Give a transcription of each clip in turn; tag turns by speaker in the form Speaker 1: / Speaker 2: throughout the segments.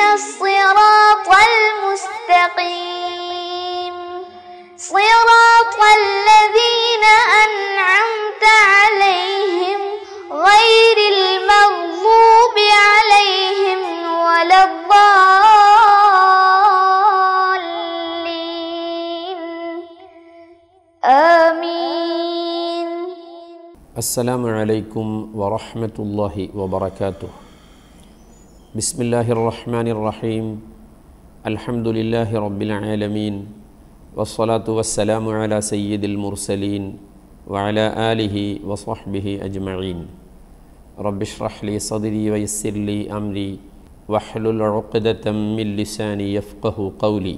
Speaker 1: اهدنا الصراط المستقيم صراط الذين أنعمت عليهم غير المغضوب عليهم ولا الضالين آمين
Speaker 2: السلام عليكم ورحمة الله وبركاته بسم الله الرحمن الرحيم الحمد لله رب العالمين والصلاة والسلام على سيد المرسلين وعلى آله وصحبه أجمعين رب اشرح لي صدري ويسر لي أمري വഹ്ലുൽ മില്ലിസാനി യഫ്കഹു കൗലി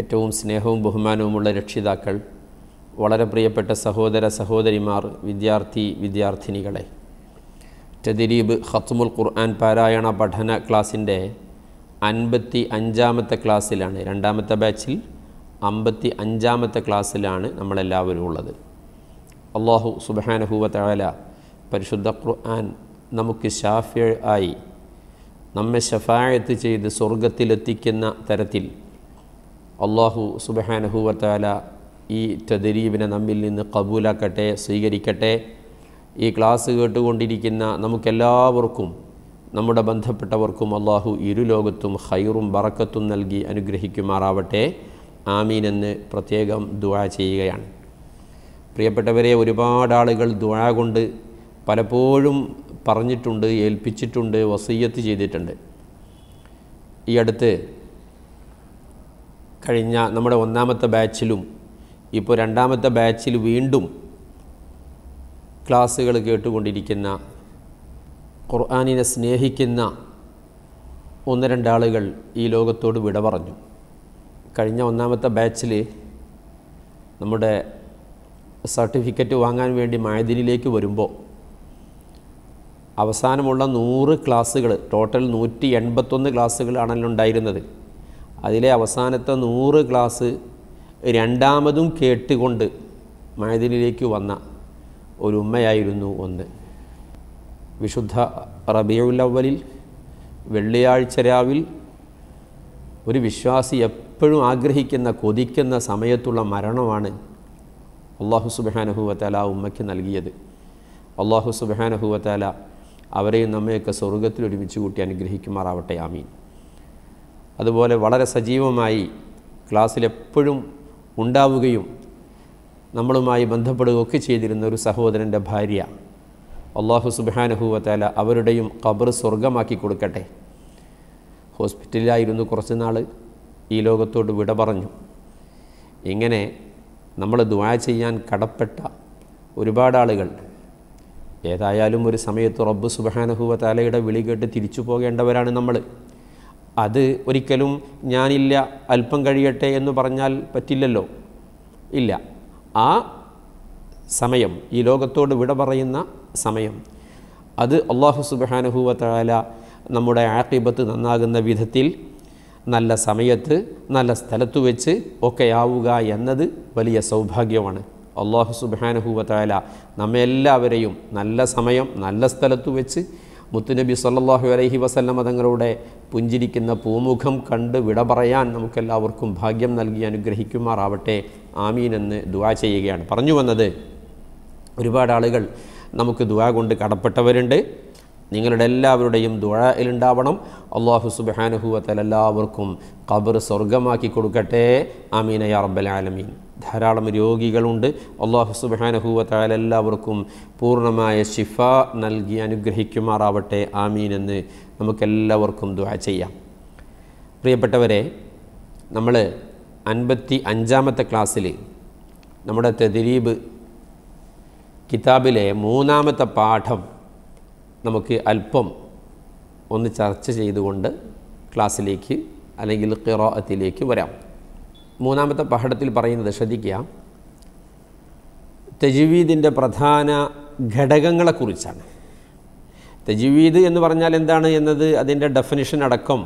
Speaker 2: ഏറ്റവും സ്നേഹവും ബഹുമാനവുമുള്ള രക്ഷിതാക്കൾ വളരെ പ്രിയപ്പെട്ട സഹോദര സഹോദരിമാർ വിദ്യാർത്ഥി വിദ്യാർത്ഥിനികളെ തദരീബ് ഖത്മുൽ ഖുർആൻ പാരായണ പഠന ക്ലാസ്സിൻ്റെ അൻപത്തി അഞ്ചാമത്തെ ക്ലാസ്സിലാണ് രണ്ടാമത്തെ ബാച്ചിൽ അമ്പത്തി അഞ്ചാമത്തെ ക്ലാസ്സിലാണ് നമ്മളെല്ലാവരും ഉള്ളത് അള്ളാഹു സുബാനഹുവല പരിശുദ്ധ ഖുർആൻ നമുക്ക് ഷാഫിയ ആയി നമ്മെ ഷഫായത്ത് ചെയ്ത് സ്വർഗത്തിലെത്തിക്കുന്ന തരത്തിൽ അള്ളാഹു സുബഹാനഹുവത്താല ഈ തദരീബിനെ നമ്മിൽ നിന്ന് കബൂലാക്കട്ടെ സ്വീകരിക്കട്ടെ ഈ ക്ലാസ് കേട്ടുകൊണ്ടിരിക്കുന്ന നമുക്കെല്ലാവർക്കും നമ്മുടെ ബന്ധപ്പെട്ടവർക്കും അള്ളാഹു ഇരുലോകത്തും ഹൈറും ബറക്കത്തും നൽകി അനുഗ്രഹിക്കുമാറാവട്ടെ ആമീൻ എന്ന് പ്രത്യേകം ദുആ ചെയ്യുകയാണ് പ്രിയപ്പെട്ടവരെ ഒരുപാട് ആളുകൾ ദുആ കൊണ്ട് പലപ്പോഴും പറഞ്ഞിട്ടുണ്ട് ഏൽപ്പിച്ചിട്ടുണ്ട് വസീയത്ത് ചെയ്തിട്ടുണ്ട് ഈ അടുത്ത് കഴിഞ്ഞ നമ്മുടെ ഒന്നാമത്തെ ബാച്ചിലും ഇപ്പോൾ രണ്ടാമത്തെ ബാച്ചിൽ വീണ്ടും ക്ലാസ്സുകൾ കേട്ടുകൊണ്ടിരിക്കുന്ന ഖുർആാനിനെ സ്നേഹിക്കുന്ന ഒന്ന് രണ്ടാളുകൾ ഈ ലോകത്തോട് വിട പറഞ്ഞു കഴിഞ്ഞ ഒന്നാമത്തെ ബാച്ചിൽ നമ്മുടെ സർട്ടിഫിക്കറ്റ് വാങ്ങാൻ വേണ്ടി മായദിനിലേക്ക് വരുമ്പോൾ അവസാനമുള്ള നൂറ് ക്ലാസ്സുകൾ ടോട്ടൽ നൂറ്റി എൺപത്തൊന്ന് ക്ലാസ്സുകളാണല്ലോ ഉണ്ടായിരുന്നത് അതിലെ അവസാനത്തെ നൂറ് ക്ലാസ് രണ്ടാമതും കേട്ടുകൊണ്ട് മായദിനിലേക്ക് വന്ന ഒരു ഉമ്മയായിരുന്നു ഒന്ന് വിശുദ്ധ റബിയുള്ളവലിൽ വെള്ളിയാഴ്ച രാവിൽ ഒരു വിശ്വാസി എപ്പോഴും ആഗ്രഹിക്കുന്ന കൊതിക്കുന്ന സമയത്തുള്ള മരണമാണ് അള്ളാഹു ആ ഉമ്മയ്ക്ക് നൽകിയത് അള്ളാഹു സുബാനഹുവത്താല അവരെയും നമ്മയൊക്കെ സ്വർഗത്തിൽ ഒരുമിച്ച് കൂട്ടി അനുഗ്രഹിക്കുമാറാവട്ടെ ആമീൻ അതുപോലെ വളരെ സജീവമായി ക്ലാസ്സിൽ എപ്പോഴും ഉണ്ടാവുകയും നമ്മളുമായി ബന്ധപ്പെടുകയൊക്കെ ചെയ്തിരുന്ന ഒരു സഹോദരൻ്റെ ഭാര്യ അള്ളാഹു സുബാനുഭൂവത്താല അവരുടെയും ഖബർ സ്വർഗമാക്കി കൊടുക്കട്ടെ ഹോസ്പിറ്റലിലായിരുന്നു കുറച്ച് നാൾ ഈ ലോകത്തോട് വിട പറഞ്ഞു ഇങ്ങനെ നമ്മൾ ദ്വാ ചെയ്യാൻ കടപ്പെട്ട ഒരുപാട് ആളുകൾ ഏതായാലും ഒരു സമയത്ത് റബ്ബ് സുബഹാനഹുവ താലയുടെ വിളി കേട്ട് തിരിച്ചു പോകേണ്ടവരാണ് നമ്മൾ അത് ഒരിക്കലും ഞാനില്ല അല്പം കഴിയട്ടെ എന്ന് പറഞ്ഞാൽ പറ്റില്ലല്ലോ ഇല്ല ആ സമയം ഈ ലോകത്തോട് വിട പറയുന്ന സമയം അത് അള്ളാഹു സുബാനുഭൂവത്തായ നമ്മുടെ ആക്കിബത്ത് നന്നാകുന്ന വിധത്തിൽ നല്ല സമയത്ത് നല്ല സ്ഥലത്ത് വെച്ച് ഒക്കെയാവുക എന്നത് വലിയ സൗഭാഗ്യമാണ് അള്ളാഹു സുബാനുഭൂവത്തായ നമ്മെല്ലാവരെയും നല്ല സമയം നല്ല സ്ഥലത്ത് വെച്ച് മുത്തുനബി സല്ലാഹു അലൈഹി വസല്ലമ തങ്ങളുടെ പുഞ്ചിരിക്കുന്ന പൂമുഖം കണ്ട് വിട പറയാൻ നമുക്കെല്ലാവർക്കും ഭാഗ്യം നൽകി അനുഗ്രഹിക്കുമാറാവട്ടെ ആമീൻ എന്ന് ദുവാ ചെയ്യുകയാണ് പറഞ്ഞു വന്നത് ഒരുപാട് ആളുകൾ നമുക്ക് ദുവാ കൊണ്ട് കടപ്പെട്ടവരുണ്ട് നിങ്ങളുടെ എല്ലാവരുടെയും ദുഴയിലുണ്ടാവണം അള്ളാഹു സുബാനുഹുവത്തൽ എല്ലാവർക്കും ഖബർ സ്വർഗമാക്കി കൊടുക്കട്ടെ അമീന യാ റബ്ബൽ ആലമീൻ ധാരാളം രോഗികളുണ്ട് അള്ളാഹു സുബാനുഹുവത്താൽ എല്ലാവർക്കും പൂർണ്ണമായ ശിഫ നൽകി അനുഗ്രഹിക്കുമാറാവട്ടെ ആമീൻ എന്ന് നമുക്കെല്ലാവർക്കും ദുആ ചെയ്യാം പ്രിയപ്പെട്ടവരെ നമ്മൾ അൻപത്തി അഞ്ചാമത്തെ ക്ലാസ്സിൽ നമ്മുടെ തെദിരീബ് കിതാബിലെ മൂന്നാമത്തെ പാഠം നമുക്ക് അല്പം ഒന്ന് ചർച്ച ചെയ്തുകൊണ്ട് ക്ലാസ്സിലേക്ക് അല്ലെങ്കിൽ ഖിറാഅത്തിലേക്ക് വരാം മൂന്നാമത്തെ പഹടത്തിൽ പറയുന്നത് ശ്രദ്ധിക്കുക തെജുവീദിൻ്റെ പ്രധാന ഘടകങ്ങളെക്കുറിച്ചാണ് തജ്വീദ് എന്ന് പറഞ്ഞാൽ എന്താണ് എന്നത് അതിൻ്റെ ഡെഫിനിഷൻ അടക്കം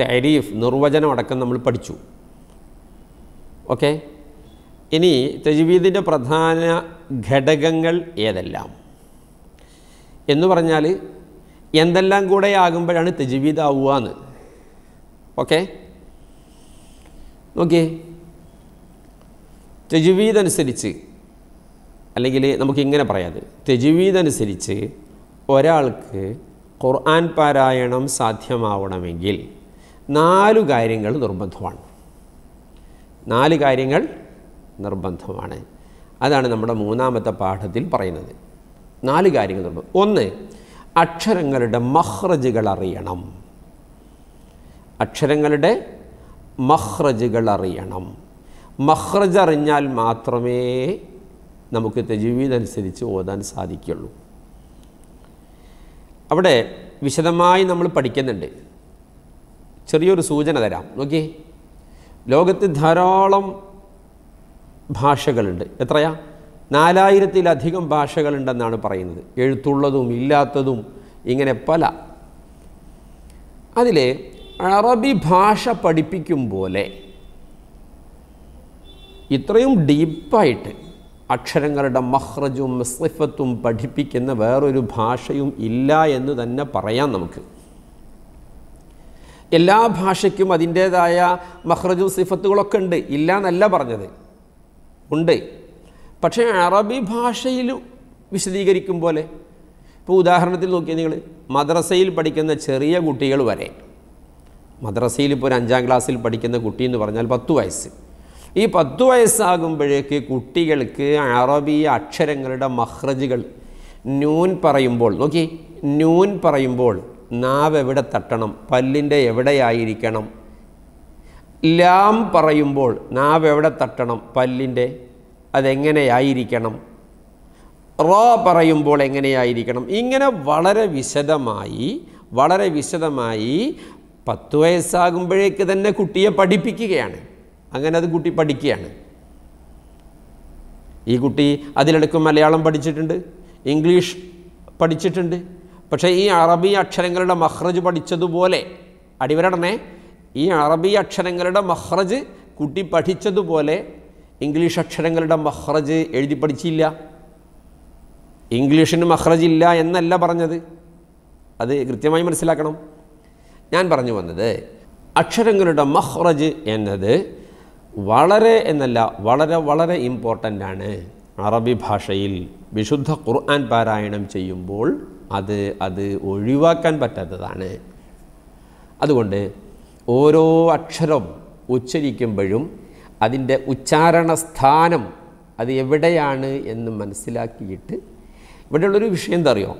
Speaker 2: തരീഫ് നിർവചനം അടക്കം നമ്മൾ പഠിച്ചു ഓക്കെ ഇനി തെജുവീദിൻ്റെ പ്രധാന ഘടകങ്ങൾ ഏതെല്ലാം എന്ന് പറഞ്ഞാൽ എന്തെല്ലാം കൂടെ ആകുമ്പോഴാണ് തെജീവീദാവുക എന്ന് ഓക്കെ നോക്കിയേ തെജുവീതനുസരിച്ച് അല്ലെങ്കിൽ നമുക്കിങ്ങനെ പറയാം തെജുവീതനുസരിച്ച് ഒരാൾക്ക് ഖുർആൻ പാരായണം സാധ്യമാവണമെങ്കിൽ നാലു കാര്യങ്ങൾ നിർബന്ധമാണ് നാല് കാര്യങ്ങൾ നിർബന്ധമാണ് അതാണ് നമ്മുടെ മൂന്നാമത്തെ പാഠത്തിൽ പറയുന്നത് നാല് കാര്യങ്ങളുണ്ട് ഒന്ന് അക്ഷരങ്ങളുടെ മഹ്റജുകൾ അറിയണം അക്ഷരങ്ങളുടെ മഹ്റജുകൾ അറിയണം മഹ്റജ് അറിഞ്ഞാൽ മാത്രമേ നമുക്ക് അനുസരിച്ച് ഓതാൻ സാധിക്കുള്ളൂ അവിടെ വിശദമായി നമ്മൾ പഠിക്കുന്നുണ്ട് ചെറിയൊരു സൂചന തരാം നോക്കിയേ ലോകത്ത് ധാരാളം ഭാഷകളുണ്ട് എത്രയാ നാലായിരത്തിലധികം ഭാഷകളുണ്ടെന്നാണ് പറയുന്നത് എഴുത്തുള്ളതും ഇല്ലാത്തതും ഇങ്ങനെ പല അതിലെ അറബി ഭാഷ പഠിപ്പിക്കും പോലെ ഇത്രയും ഡീപ്പായിട്ട് അക്ഷരങ്ങളുടെ മഹ്റജും മിസ്ലിഫത്തും പഠിപ്പിക്കുന്ന വേറൊരു ഭാഷയും ഇല്ല എന്ന് തന്നെ പറയാം നമുക്ക് എല്ലാ ഭാഷയ്ക്കും അതിൻ്റേതായ മഹ്റജും സിഫത്തുകളൊക്കെ ഉണ്ട് ഇല്ല എന്നല്ല പറഞ്ഞത് ഉണ്ട് പക്ഷേ അറബി ഭാഷയിൽ വിശദീകരിക്കും പോലെ ഇപ്പോൾ ഉദാഹരണത്തിൽ നോക്കിയാൽ നിങ്ങൾ മദ്രസയിൽ പഠിക്കുന്ന ചെറിയ കുട്ടികൾ വരെ മദ്രസയിൽ ഇപ്പോൾ ഒരു അഞ്ചാം ക്ലാസ്സിൽ പഠിക്കുന്ന കുട്ടി എന്ന് പറഞ്ഞാൽ പത്ത് വയസ്സ് ഈ പത്ത് വയസ്സാകുമ്പോഴേക്ക് കുട്ടികൾക്ക് അറബി അക്ഷരങ്ങളുടെ മഹ്റജുകൾ ന്യൂൻ പറയുമ്പോൾ നോക്കി ന്യൂൻ പറയുമ്പോൾ നാവ് എവിടെ തട്ടണം പല്ലിൻ്റെ എവിടെയായിരിക്കണം ലാം പറയുമ്പോൾ നാവ് എവിടെ തട്ടണം പല്ലിൻ്റെ അതെങ്ങനെയായിരിക്കണം റോ പറയുമ്പോൾ എങ്ങനെയായിരിക്കണം ഇങ്ങനെ വളരെ വിശദമായി വളരെ വിശദമായി പത്ത് വയസ്സാകുമ്പോഴേക്ക് തന്നെ കുട്ടിയെ പഠിപ്പിക്കുകയാണ് അങ്ങനെ അത് കുട്ടി പഠിക്കുകയാണ് ഈ കുട്ടി അതിലെടുക്ക് മലയാളം പഠിച്ചിട്ടുണ്ട് ഇംഗ്ലീഷ് പഠിച്ചിട്ടുണ്ട് പക്ഷേ ഈ അറബി അക്ഷരങ്ങളുടെ മഹ്റജ് പഠിച്ചതുപോലെ അടിവരടനെ ഈ അറബി അക്ഷരങ്ങളുടെ മഹ്റജ് കുട്ടി പഠിച്ചതുപോലെ ഇംഗ്ലീഷ് അക്ഷരങ്ങളുടെ മഹ്റജ് എഴുതി പഠിച്ചില്ല ഇംഗ്ലീഷിന് ഇല്ല എന്നല്ല പറഞ്ഞത് അത് കൃത്യമായി മനസ്സിലാക്കണം ഞാൻ പറഞ്ഞു വന്നത് അക്ഷരങ്ങളുടെ മഹ്റജ് എന്നത് വളരെ എന്നല്ല വളരെ വളരെ ഇമ്പോർട്ടൻ്റ് ആണ് അറബി ഭാഷയിൽ വിശുദ്ധ ഖുർആൻ പാരായണം ചെയ്യുമ്പോൾ അത് അത് ഒഴിവാക്കാൻ പറ്റാത്തതാണ് അതുകൊണ്ട് ഓരോ അക്ഷരം ഉച്ചരിക്കുമ്പോഴും അതിൻ്റെ ഉച്ചാരണ സ്ഥാനം അത് എവിടെയാണ് എന്ന് മനസ്സിലാക്കിയിട്ട് ഇവിടെയുള്ളൊരു വിഷയം എന്താ അറിയോ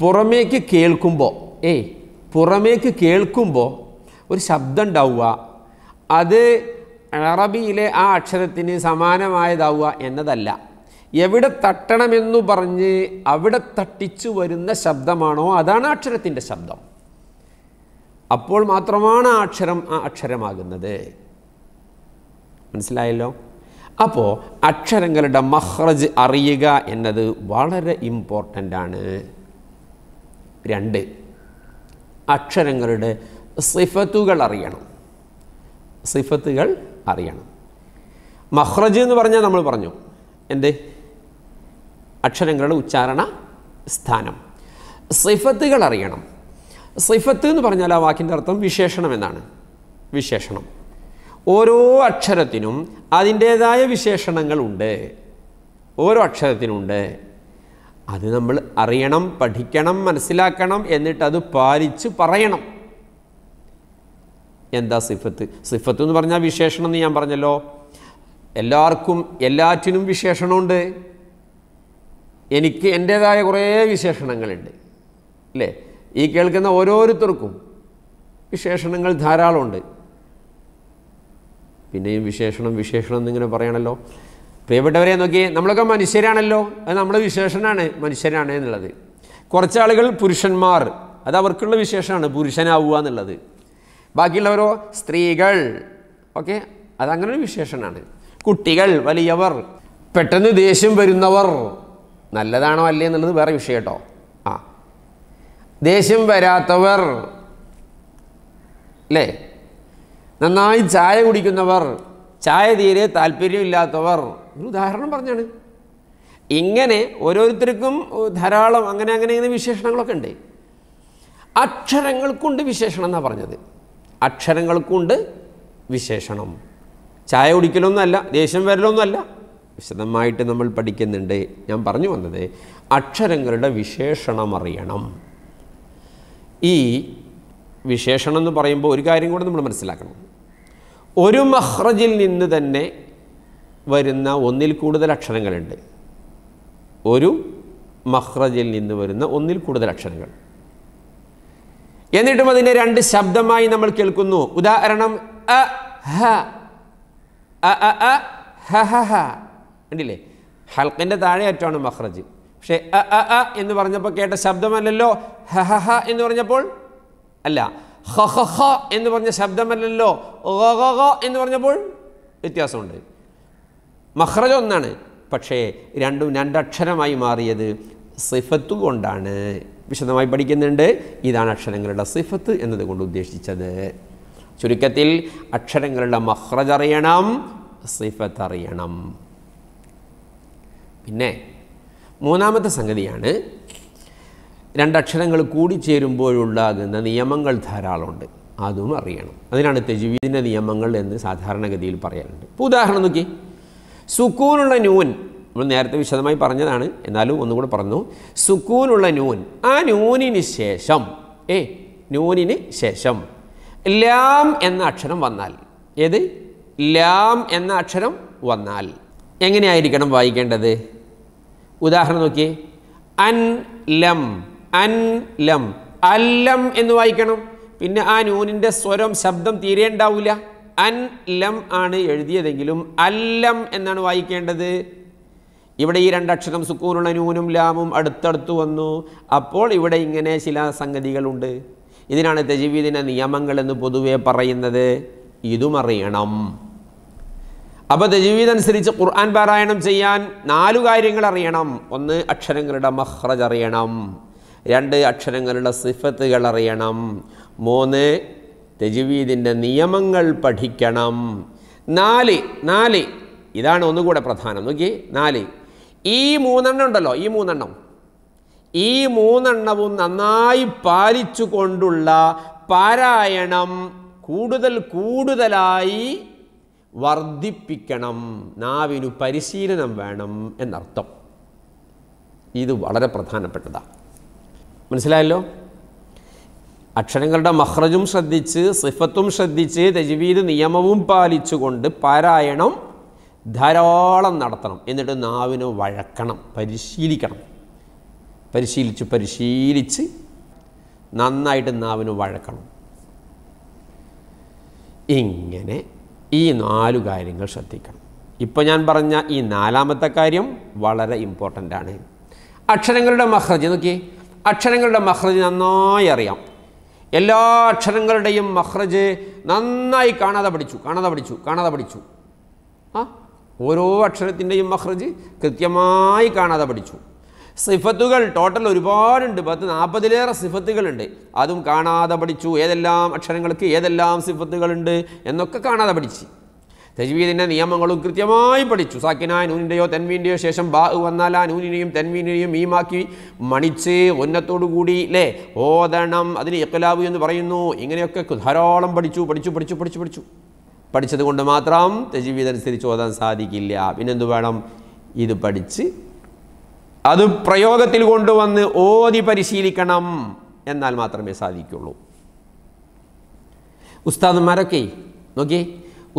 Speaker 2: പുറമേക്ക് കേൾക്കുമ്പോൾ ഏയ് പുറമേക്ക് കേൾക്കുമ്പോൾ ഒരു ശബ്ദം ഉണ്ടാവുക അത് അറബിയിലെ ആ അക്ഷരത്തിന് സമാനമായതാവുക എന്നതല്ല എവിടെ തട്ടണമെന്ന് പറഞ്ഞ് അവിടെ തട്ടിച്ചു വരുന്ന ശബ്ദമാണോ അതാണ് അക്ഷരത്തിൻ്റെ ശബ്ദം അപ്പോൾ മാത്രമാണ് ആ അക്ഷരം ആ അക്ഷരമാകുന്നത് മനസ്സിലായല്ലോ അപ്പോൾ അക്ഷരങ്ങളുടെ മഹ്റജ് അറിയുക എന്നത് വളരെ ഇമ്പോർട്ടൻ്റ് ആണ് രണ്ട് അക്ഷരങ്ങളുടെ സിഫത്തുകൾ അറിയണം സിഫത്തുകൾ അറിയണം മഹ്റജ് എന്ന് പറഞ്ഞാൽ നമ്മൾ പറഞ്ഞു എന്ത് അക്ഷരങ്ങളുടെ ഉച്ചാരണ സ്ഥാനം സിഫത്തുകൾ അറിയണം സിഫത്ത് എന്ന് പറഞ്ഞാൽ ആ വാക്കിൻ്റെ അർത്ഥം വിശേഷണം എന്നാണ് വിശേഷണം ഓരോ അക്ഷരത്തിനും അതിൻ്റേതായ വിശേഷണങ്ങളുണ്ട് ഓരോ അക്ഷരത്തിനുണ്ട് അത് നമ്മൾ അറിയണം പഠിക്കണം മനസ്സിലാക്കണം എന്നിട്ട് അത് പാലിച്ച് പറയണം എന്താ സിഫത്ത് സിഫത്ത് എന്ന് പറഞ്ഞാൽ വിശേഷണം എന്ന് ഞാൻ പറഞ്ഞല്ലോ എല്ലാവർക്കും എല്ലാറ്റിനും വിശേഷണമുണ്ട് എനിക്ക് എൻ്റേതായ കുറേ വിശേഷണങ്ങളുണ്ട് അല്ലേ ഈ കേൾക്കുന്ന ഓരോരുത്തർക്കും വിശേഷണങ്ങൾ ധാരാളമുണ്ട് പിന്നെയും വിശേഷണം വിശേഷണം എന്നിങ്ങനെ പറയണല്ലോ പ്രിയപ്പെട്ടവരെ നോക്കി നമ്മളൊക്കെ മനുഷ്യരാണല്ലോ അത് നമ്മുടെ വിശേഷനാണ് മനുഷ്യരാണ് എന്നുള്ളത് കുറച്ച് ആളുകൾ പുരുഷന്മാർ അത് അവർക്കുള്ള വിശേഷമാണ് പുരുഷനാവുക എന്നുള്ളത് ബാക്കിയുള്ളവരോ സ്ത്രീകൾ ഓക്കെ അതങ്ങനെ ഒരു വിശേഷനാണ് കുട്ടികൾ വലിയവർ പെട്ടെന്ന് ദേഷ്യം വരുന്നവർ നല്ലതാണോ അല്ലേ എന്നുള്ളത് വേറെ വിഷയം കേട്ടോ ആ ദേഷ്യം വരാത്തവർ അല്ലേ നന്നായി ചായ കുടിക്കുന്നവർ ചായ തീരെ താല്പര്യമില്ലാത്തവർ ഒരു ഉദാഹരണം പറഞ്ഞാണ് ഇങ്ങനെ ഓരോരുത്തർക്കും ധാരാളം അങ്ങനെ അങ്ങനെ ഇങ്ങനെ വിശേഷണങ്ങളൊക്കെ ഉണ്ട് അക്ഷരങ്ങൾക്കുണ്ട് വിശേഷണം എന്നാണ് പറഞ്ഞത് അക്ഷരങ്ങൾക്കുണ്ട് വിശേഷണം ചായ കുടിക്കലൊന്നുമല്ല ദേഷ്യം വരലൊന്നുമല്ല വിശദമായിട്ട് നമ്മൾ പഠിക്കുന്നുണ്ട് ഞാൻ പറഞ്ഞു വന്നത് അക്ഷരങ്ങളുടെ വിശേഷണം അറിയണം ഈ വിശേഷണം എന്ന് പറയുമ്പോൾ ഒരു കാര്യം കൂടെ നമ്മൾ മനസ്സിലാക്കണം ഒരു മഹ്റജിൽ നിന്ന് തന്നെ വരുന്ന ഒന്നിൽ കൂടുതൽ അക്ഷരങ്ങളുണ്ട് ഒരു മഹ്റജിൽ നിന്ന് വരുന്ന ഒന്നിൽ കൂടുതൽ അക്ഷരങ്ങൾ എന്നിട്ടും അതിനെ രണ്ട് ശബ്ദമായി നമ്മൾ കേൾക്കുന്നു ഉദാഹരണം അ ഹ അ അ ഹ ഹ ഹ കണ്ടില്ലേ മഹ്റജ് പക്ഷേ അ അ അ എന്ന് പറഞ്ഞപ്പോൾ കേട്ട ശബ്ദമല്ലല്ലോ ഹ ഹ ഹ എന്ന് പറഞ്ഞപ്പോൾ അല്ല എന്ന് പറഞ്ഞ ശബ്ദമല്ലല്ലോ എന്ന് പറഞ്ഞപ്പോൾ വ്യത്യാസമുണ്ട് മഹ്റജ ഒന്നാണ് പക്ഷേ രണ്ടും രണ്ടക്ഷരമായി മാറിയത് സിഫത്ത് കൊണ്ടാണ് വിശദമായി പഠിക്കുന്നുണ്ട് ഇതാണ് അക്ഷരങ്ങളുടെ സിഫത്ത് എന്നതുകൊണ്ട് ഉദ്ദേശിച്ചത് ചുരുക്കത്തിൽ അക്ഷരങ്ങളുടെ മഹ്റജ് അറിയണം സിഫത്ത് അറിയണം പിന്നെ മൂന്നാമത്തെ സംഗതിയാണ് രണ്ടക്ഷരങ്ങൾ കൂടിച്ചേരുമ്പോഴുണ്ടാകുന്ന നിയമങ്ങൾ ധാരാളമുണ്ട് അതും അറിയണം അതിനാണ് തെജുവീദിൻ്റെ നിയമങ്ങൾ എന്ന് സാധാരണഗതിയിൽ പറയാറുണ്ട് ഇപ്പോൾ ഉദാഹരണം നോക്കി സുക്കൂനുള്ള നൂൻ നമ്മൾ നേരത്തെ വിശദമായി പറഞ്ഞതാണ് എന്നാലും ഒന്നുകൂടെ പറഞ്ഞു സുക്കൂനുള്ള നൂൻ ആ നൂനിന് ശേഷം ഏ നൂനിന് ശേഷം ലാം എന്ന അക്ഷരം വന്നാൽ ഏത് ലാം എന്ന അക്ഷരം വന്നാൽ എങ്ങനെയായിരിക്കണം വായിക്കേണ്ടത് ഉദാഹരണം നോക്കിയേ അൻ ലം അൻലം അല്ലം എന്ന് വായിക്കണം പിന്നെ ആ നൂനിൻ്റെ സ്വരം ശബ്ദം തീരെ ഉണ്ടാവില്ല അൻ ലം ആണ് എഴുതിയതെങ്കിലും അല്ലം എന്നാണ് വായിക്കേണ്ടത് ഇവിടെ ഈ രണ്ടക്ഷരം സുക്കൂനുള്ള നൂനും ലാമും അടുത്തടുത്ത് വന്നു അപ്പോൾ ഇവിടെ ഇങ്ങനെ ചില സംഗതികളുണ്ട് ഇതിനാണ് തെജീവീദിൻ്റെ നിയമങ്ങൾ എന്ന് പൊതുവെ പറയുന്നത് ഇതും അറിയണം അപ്പോൾ തെജീവീദനുസരിച്ച് ഖുർആൻ പാരായണം ചെയ്യാൻ നാലു കാര്യങ്ങൾ അറിയണം ഒന്ന് അക്ഷരങ്ങളുടെ മഹ്റജ് അറിയണം രണ്ട് അക്ഷരങ്ങളുടെ സിഫത്തുകൾ അറിയണം മൂന്ന് തെജുവീദിൻ്റെ നിയമങ്ങൾ പഠിക്കണം നാല് നാല് ഇതാണ് ഒന്നുകൂടെ പ്രധാനം നോക്കി നാല് ഈ മൂന്നെണ്ണം ഉണ്ടല്ലോ ഈ മൂന്നെണ്ണം ഈ മൂന്നെണ്ണവും നന്നായി പാലിച്ചു കൊണ്ടുള്ള പാരായണം കൂടുതൽ കൂടുതലായി വർദ്ധിപ്പിക്കണം നാവിനു പരിശീലനം വേണം എന്നർത്ഥം ഇത് വളരെ പ്രധാനപ്പെട്ടതാണ് മനസ്സിലായല്ലോ അക്ഷരങ്ങളുടെ മഹ്റജും ശ്രദ്ധിച്ച് സിഫത്തും ശ്രദ്ധിച്ച് തജ്വീദ് നിയമവും പാലിച്ചുകൊണ്ട് പാരായണം ധാരാളം നടത്തണം എന്നിട്ട് നാവിനെ വഴക്കണം പരിശീലിക്കണം പരിശീലിച്ച് പരിശീലിച്ച് നന്നായിട്ട് നാവിന് വഴക്കണം ഇങ്ങനെ ഈ നാലു കാര്യങ്ങൾ ശ്രദ്ധിക്കണം ഇപ്പോൾ ഞാൻ പറഞ്ഞ ഈ നാലാമത്തെ കാര്യം വളരെ ഇമ്പോർട്ടൻ്റ് ആണ് അക്ഷരങ്ങളുടെ മഹ്റജ് നോക്കിയേ അക്ഷരങ്ങളുടെ മഹ്റജ് നന്നായി അറിയാം എല്ലാ അക്ഷരങ്ങളുടെയും മഹ്റജ് നന്നായി കാണാതെ പഠിച്ചു കാണാതെ പഠിച്ചു കാണാതെ പഠിച്ചു ആ ഓരോ അക്ഷരത്തിൻ്റെയും മഹ്റജ് കൃത്യമായി കാണാതെ പഠിച്ചു സിഫത്തുകൾ ടോട്ടൽ ഒരുപാടുണ്ട് പത്ത് നാൽപ്പതിലേറെ സിഫത്തുകളുണ്ട് അതും കാണാതെ പഠിച്ചു ഏതെല്ലാം അക്ഷരങ്ങൾക്ക് ഏതെല്ലാം സിഫത്തുകളുണ്ട് എന്നൊക്കെ കാണാതെ പഠിച്ചു തജ്വീദിൻ്റെ നിയമങ്ങളും കൃത്യമായി പഠിച്ചു സാക്കിനായ നൂനിൻ്റെയോ തെൻവീൻ്റെയോ ശേഷം ബാ വന്നാൽ ആ നൂനിനെയും തെൻവീനെയും മീമാക്കി മണിച്ച് ഒന്നത്തോടുകൂടി അല്ലേ ഓതണം അതിന് ഇക്കലാവ് എന്ന് പറയുന്നു ഇങ്ങനെയൊക്കെ ധാരാളം പഠിച്ചു പഠിച്ചു പഠിച്ചു പഠിച്ചു പഠിച്ചു പഠിച്ചത് കൊണ്ട് മാത്രം തജ്വീദ് അനുസരിച്ച് ഓതാൻ സാധിക്കില്ല പിന്നെന്തു വേണം ഇത് പഠിച്ച് അത് പ്രയോഗത്തിൽ കൊണ്ടുവന്ന് ഓതി പരിശീലിക്കണം എന്നാൽ മാത്രമേ സാധിക്കുള്ളൂ ഉസ്താദന്മാരൊക്കെ നോക്കിയേ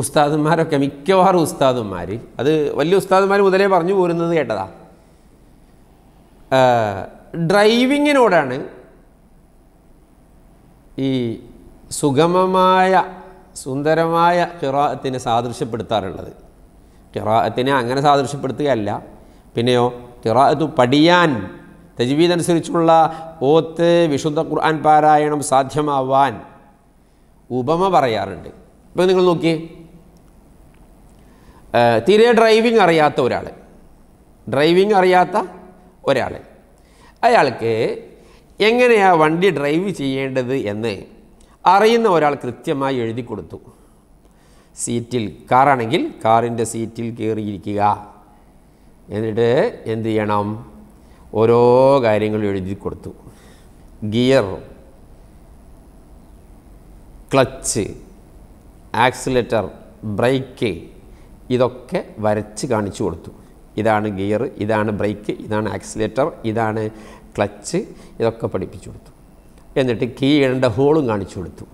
Speaker 2: ഉസ്താദന്മാരൊക്കെ മിക്കവാറും ഉസ്താദന്മാർ അത് വലിയ ഉസ്താദന്മാർ മുതലേ പറഞ്ഞു പോരുന്നത് കേട്ടതാ ഡ്രൈവിങ്ങിനോടാണ് ഈ സുഗമമായ സുന്ദരമായ കിറാത്തിനെ സാദൃശ്യപ്പെടുത്താറുള്ളത് കിറാത്തിനെ അങ്ങനെ സാദൃശ്യപ്പെടുത്തുകയല്ല പിന്നെയോ കിറാത്തു പഠിയാൻ തജ്വീദ് അനുസരിച്ചുള്ള ഓത്ത് വിശുദ്ധ ഖുർആൻ പാരായണം സാധ്യമാവാൻ ഉപമ പറയാറുണ്ട് ഇപ്പം നിങ്ങൾ നോക്കിയേ തീരെ ഡ്രൈവിംഗ് അറിയാത്ത ഒരാൾ ഡ്രൈവിംഗ് അറിയാത്ത ഒരാൾ അയാൾക്ക് എങ്ങനെയാണ് വണ്ടി ഡ്രൈവ് ചെയ്യേണ്ടത് എന്ന് അറിയുന്ന ഒരാൾ കൃത്യമായി എഴുതി കൊടുത്തു സീറ്റിൽ കാറാണെങ്കിൽ കാറിൻ്റെ സീറ്റിൽ കയറിയിരിക്കുക എന്നിട്ട് എന്ത് ചെയ്യണം ഓരോ കാര്യങ്ങളും എഴുതി കൊടുത്തു ഗിയർ ക്ലച്ച് ആക്സിലേറ്റർ ബ്രേക്ക് ഇതൊക്കെ വരച്ച് കാണിച്ചു കൊടുത്തു ഇതാണ് ഗിയർ ഇതാണ് ബ്രേക്ക് ഇതാണ് ആക്സിലേറ്റർ ഇതാണ് ക്ലച്ച് ഇതൊക്കെ പഠിപ്പിച്ചു കൊടുത്തു എന്നിട്ട് കീ ഇടേണ്ട ഹോളും കാണിച്ചു കൊടുത്തു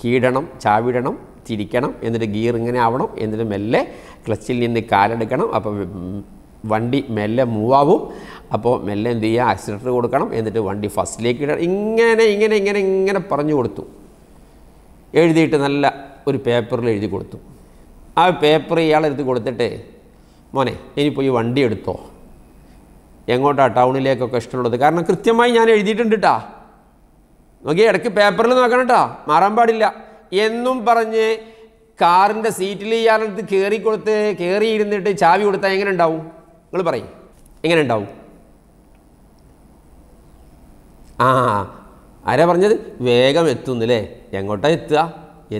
Speaker 2: കീടണം ചാവിടണം തിരിക്കണം എന്നിട്ട് ഗിയർ ഇങ്ങനെ ആവണം എന്നിട്ട് മെല്ലെ ക്ലച്ചിൽ നിന്ന് കാലെടുക്കണം അപ്പോൾ വണ്ടി മെല്ലെ മൂവാവും അപ്പോൾ മെല്ലെ എന്ത് ചെയ്യുക ആക്സിലേറ്റർ കൊടുക്കണം എന്നിട്ട് വണ്ടി ഫസ്റ്റിലേക്ക് ഇടണം ഇങ്ങനെ ഇങ്ങനെ ഇങ്ങനെ ഇങ്ങനെ പറഞ്ഞു കൊടുത്തു എഴുതിയിട്ട് നല്ല ഒരു പേപ്പറിൽ എഴുതി കൊടുത്തു ആ പേപ്പർ ഇയാളെടുത്ത് കൊടുത്തിട്ട് മോനെ ഇനിയിപ്പോൾ ഈ വണ്ടി എടുത്തോ എങ്ങോട്ടാ ടൗണിലേക്കൊക്കെ ഇഷ്ടമുള്ളത് കാരണം കൃത്യമായി ഞാൻ എഴുതിയിട്ടുണ്ട് കേട്ടാ നോക്കി ഇടയ്ക്ക് പേപ്പറിൽ നോക്കണം കേട്ടാ മാറാൻ പാടില്ല എന്നും പറഞ്ഞ് കാറിൻ്റെ സീറ്റിൽ ഇയാളെടുത്ത് കയറി കൊടുത്ത് കയറിയിരുന്നിട്ട് ചാവി കൊടുത്താൽ എങ്ങനെ ഉണ്ടാവും നിങ്ങൾ പറയും എങ്ങനെ ഉണ്ടാവും ആ ആരാ പറഞ്ഞത് വേഗം എത്തുന്നില്ലേ എങ്ങോട്ടാണ് എത്തുക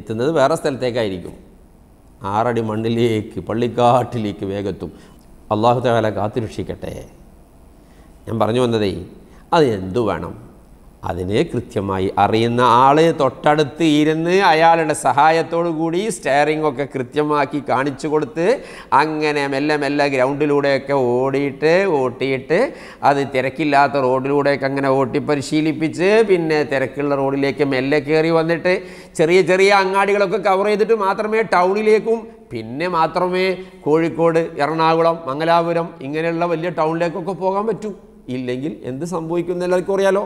Speaker 2: എത്തുന്നത് വേറെ സ്ഥലത്തേക്കായിരിക്കും ആറടി മണ്ണിലേക്ക് പള്ളിക്കാട്ടിലേക്ക് വേഗത്തും അള്ളാഹു തല കാത്തുരക്ഷിക്കട്ടെ ഞാൻ പറഞ്ഞു വന്നതേ എന്തു വേണം അതിനെ കൃത്യമായി അറിയുന്ന ആൾ തൊട്ടടുത്ത് ഇരുന്ന് അയാളുടെ സഹായത്തോടു കൂടി സ്റ്റെയറിംഗ് ഒക്കെ കൃത്യമാക്കി കാണിച്ചു കൊടുത്ത് അങ്ങനെ മെല്ലെ മെല്ലെ ഗ്രൗണ്ടിലൂടെയൊക്കെ ഓടിയിട്ട് ഓട്ടിയിട്ട് അത് തിരക്കില്ലാത്ത റോഡിലൂടെയൊക്കെ അങ്ങനെ ഓട്ടി പരിശീലിപ്പിച്ച് പിന്നെ തിരക്കുള്ള റോഡിലേക്ക് മെല്ലെ കയറി വന്നിട്ട് ചെറിയ ചെറിയ അങ്ങാടികളൊക്കെ കവർ ചെയ്തിട്ട് മാത്രമേ ടൗണിലേക്കും പിന്നെ മാത്രമേ കോഴിക്കോട് എറണാകുളം മംഗലാപുരം ഇങ്ങനെയുള്ള വലിയ ടൗണിലേക്കൊക്കെ പോകാൻ പറ്റൂ ഇല്ലെങ്കിൽ എന്ത് സംഭവിക്കും എല്ലാവർക്കും അറിയാലോ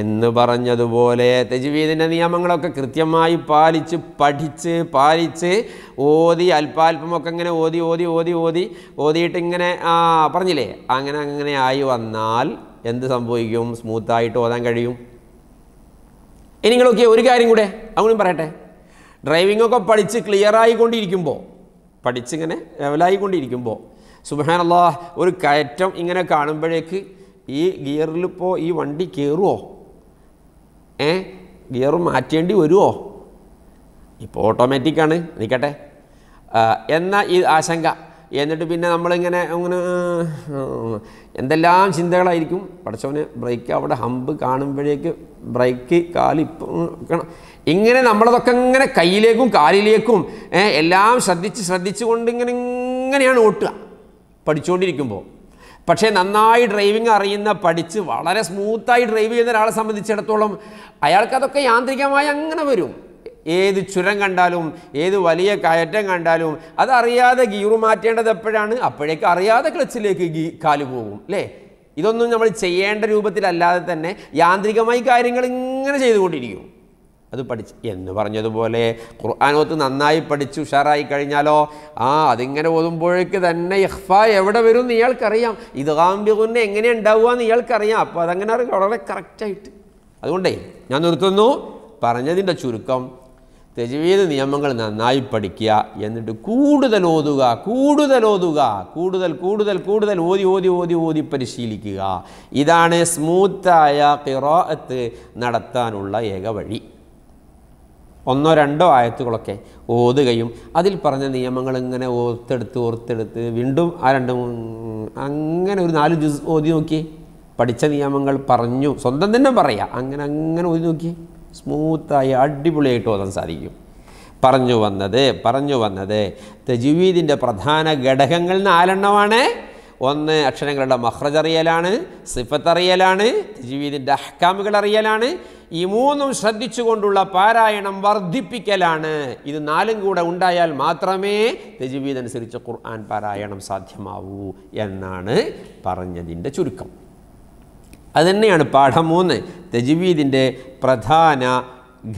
Speaker 2: എന്ന് പറഞ്ഞതുപോലെ തെജ്വീദിൻ്റെ നിയമങ്ങളൊക്കെ കൃത്യമായി പാലിച്ച് പഠിച്ച് പാലിച്ച് ഓതി അല്പാൽപ്പമൊക്കെ ഇങ്ങനെ ഓതി ഓതി ഓതി ഓതി ഓതിയിട്ടിങ്ങനെ ഇങ്ങനെ ആ പറഞ്ഞില്ലേ അങ്ങനെ അങ്ങനെ ആയി വന്നാൽ എന്ത് സംഭവിക്കും സ്മൂത്തായിട്ട് ഓതാൻ കഴിയും ഇനി നിങ്ങളൊക്കെ ഒരു കാര്യം കൂടെ അങ്ങനെ പറയട്ടെ ഡ്രൈവിംഗ് ഒക്കെ പഠിച്ച് ക്ലിയർ ആയിക്കൊണ്ടിരിക്കുമ്പോൾ പഠിച്ചിങ്ങനെ ലെവലായിക്കൊണ്ടിരിക്കുമ്പോൾ സുബാനല്ലാ ഒരു കയറ്റം ഇങ്ങനെ കാണുമ്പോഴേക്ക് ഈ ഗിയറിലിപ്പോൾ ഈ വണ്ടി കയറുമോ ഏ ഗിയർ മാറ്റേണ്ടി വരുമോ ഇപ്പോൾ ഓട്ടോമാറ്റിക്കാണ് നിൽക്കട്ടെ എന്ന ഈ ആശങ്ക എന്നിട്ട് പിന്നെ നമ്മളിങ്ങനെ അങ്ങനെ എന്തെല്ലാം ചിന്തകളായിരിക്കും പഠിച്ചവന് ബ്രേക്ക് അവിടെ ഹമ്പ് കാണുമ്പോഴേക്ക് ബ്രേക്ക് കാലിപ്പം ഇങ്ങനെ നമ്മളതൊക്കെ ഇങ്ങനെ കയ്യിലേക്കും കാലിലേക്കും എല്ലാം ശ്രദ്ധിച്ച് ശ്രദ്ധിച്ചുകൊണ്ട് ഇങ്ങനെ ഇങ്ങനെയാണ് ഓട്ടുക പഠിച്ചുകൊണ്ടിരിക്കുമ്പോൾ പക്ഷേ നന്നായി ഡ്രൈവിംഗ് അറിയുന്ന പഠിച്ച് വളരെ സ്മൂത്തായി ഡ്രൈവ് ചെയ്യുന്ന ഒരാളെ സംബന്ധിച്ചിടത്തോളം അയാൾക്കതൊക്കെ യാന്ത്രികമായി അങ്ങനെ വരും ഏത് ചുരം കണ്ടാലും ഏത് വലിയ കയറ്റം കണ്ടാലും അതറിയാതെ ഗിയർ മാറ്റേണ്ടത് എപ്പോഴാണ് അപ്പോഴേക്ക് അറിയാതെ ക്ലച്ചിലേക്ക് ഗീ കാല് പോകും അല്ലേ ഇതൊന്നും നമ്മൾ ചെയ്യേണ്ട രൂപത്തിലല്ലാതെ തന്നെ യാന്ത്രികമായി കാര്യങ്ങൾ ഇങ്ങനെ ചെയ്തുകൊണ്ടിരിക്കും അത് പഠിച്ച് എന്ന് പറഞ്ഞതുപോലെ ഖുർആാനോത്ത് നന്നായി പഠിച്ച് ഉഷാറായി കഴിഞ്ഞാലോ ആ അതിങ്ങനെ ഓതുമ്പോഴേക്ക് തന്നെ ഇഹ്ഫ എവിടെ വരും എന്ന് ഇയാൾക്കറിയാം ഇത് ഗാംബികുന്നെ എങ്ങനെ ഉണ്ടാവുക എന്ന് ഇയാൾക്കറിയാം അപ്പോൾ അതങ്ങനെ വളരെ കറക്റ്റായിട്ട് അതുകൊണ്ടേ ഞാൻ നിർത്തുന്നു പറഞ്ഞതിൻ്റെ ചുരുക്കം തെജവീത് നിയമങ്ങൾ നന്നായി പഠിക്കുക എന്നിട്ട് കൂടുതൽ ഓതുക കൂടുതൽ ഓതുക കൂടുതൽ കൂടുതൽ കൂടുതൽ ഓതി ഓതി ഓതി ഓതി പരിശീലിക്കുക ഇതാണ് സ്മൂത്തായ കിറോ നടത്താനുള്ള ഏക വഴി ഒന്നോ രണ്ടോ ആയത്തുകളൊക്കെ ഓതുകയും അതിൽ പറഞ്ഞ നിയമങ്ങൾ ഇങ്ങനെ ഓർത്തെടുത്ത് ഓർത്തെടുത്ത് വീണ്ടും ആ രണ്ട് അങ്ങനെ ഒരു നാല് ജ്യൂസ് ഓതി നോക്കി പഠിച്ച നിയമങ്ങൾ പറഞ്ഞു സ്വന്തം തന്നെ പറയാം അങ്ങനെ അങ്ങനെ ഓതി നോക്കി സ്മൂത്തായി അടിപൊളിയായിട്ട് ഓതാൻ സാധിക്കും പറഞ്ഞു വന്നത് പറഞ്ഞു വന്നത് തെജുവീദിൻ്റെ പ്രധാന ഘടകങ്ങൾ നാലെണ്ണമാണ് ഒന്ന് അക്ഷരങ്ങളുടെ മഹ്റജ് അറിയലാണ് സിഫത്ത് അറിയലാണ് തെജുവീദിൻ്റെ അഹ്കാമുകൾ അറിയലാണ് ഈ മൂന്നും ശ്രദ്ധിച്ചുകൊണ്ടുള്ള പാരായണം വർദ്ധിപ്പിക്കലാണ് ഇത് നാലും കൂടെ ഉണ്ടായാൽ മാത്രമേ തെജുവീദ് അനുസരിച്ച് ഖുർആൻ പാരായണം സാധ്യമാവൂ എന്നാണ് പറഞ്ഞതിൻ്റെ ചുരുക്കം അതുതന്നെയാണ് പാഠം മൂന്ന് തെജുവീദിൻ്റെ പ്രധാന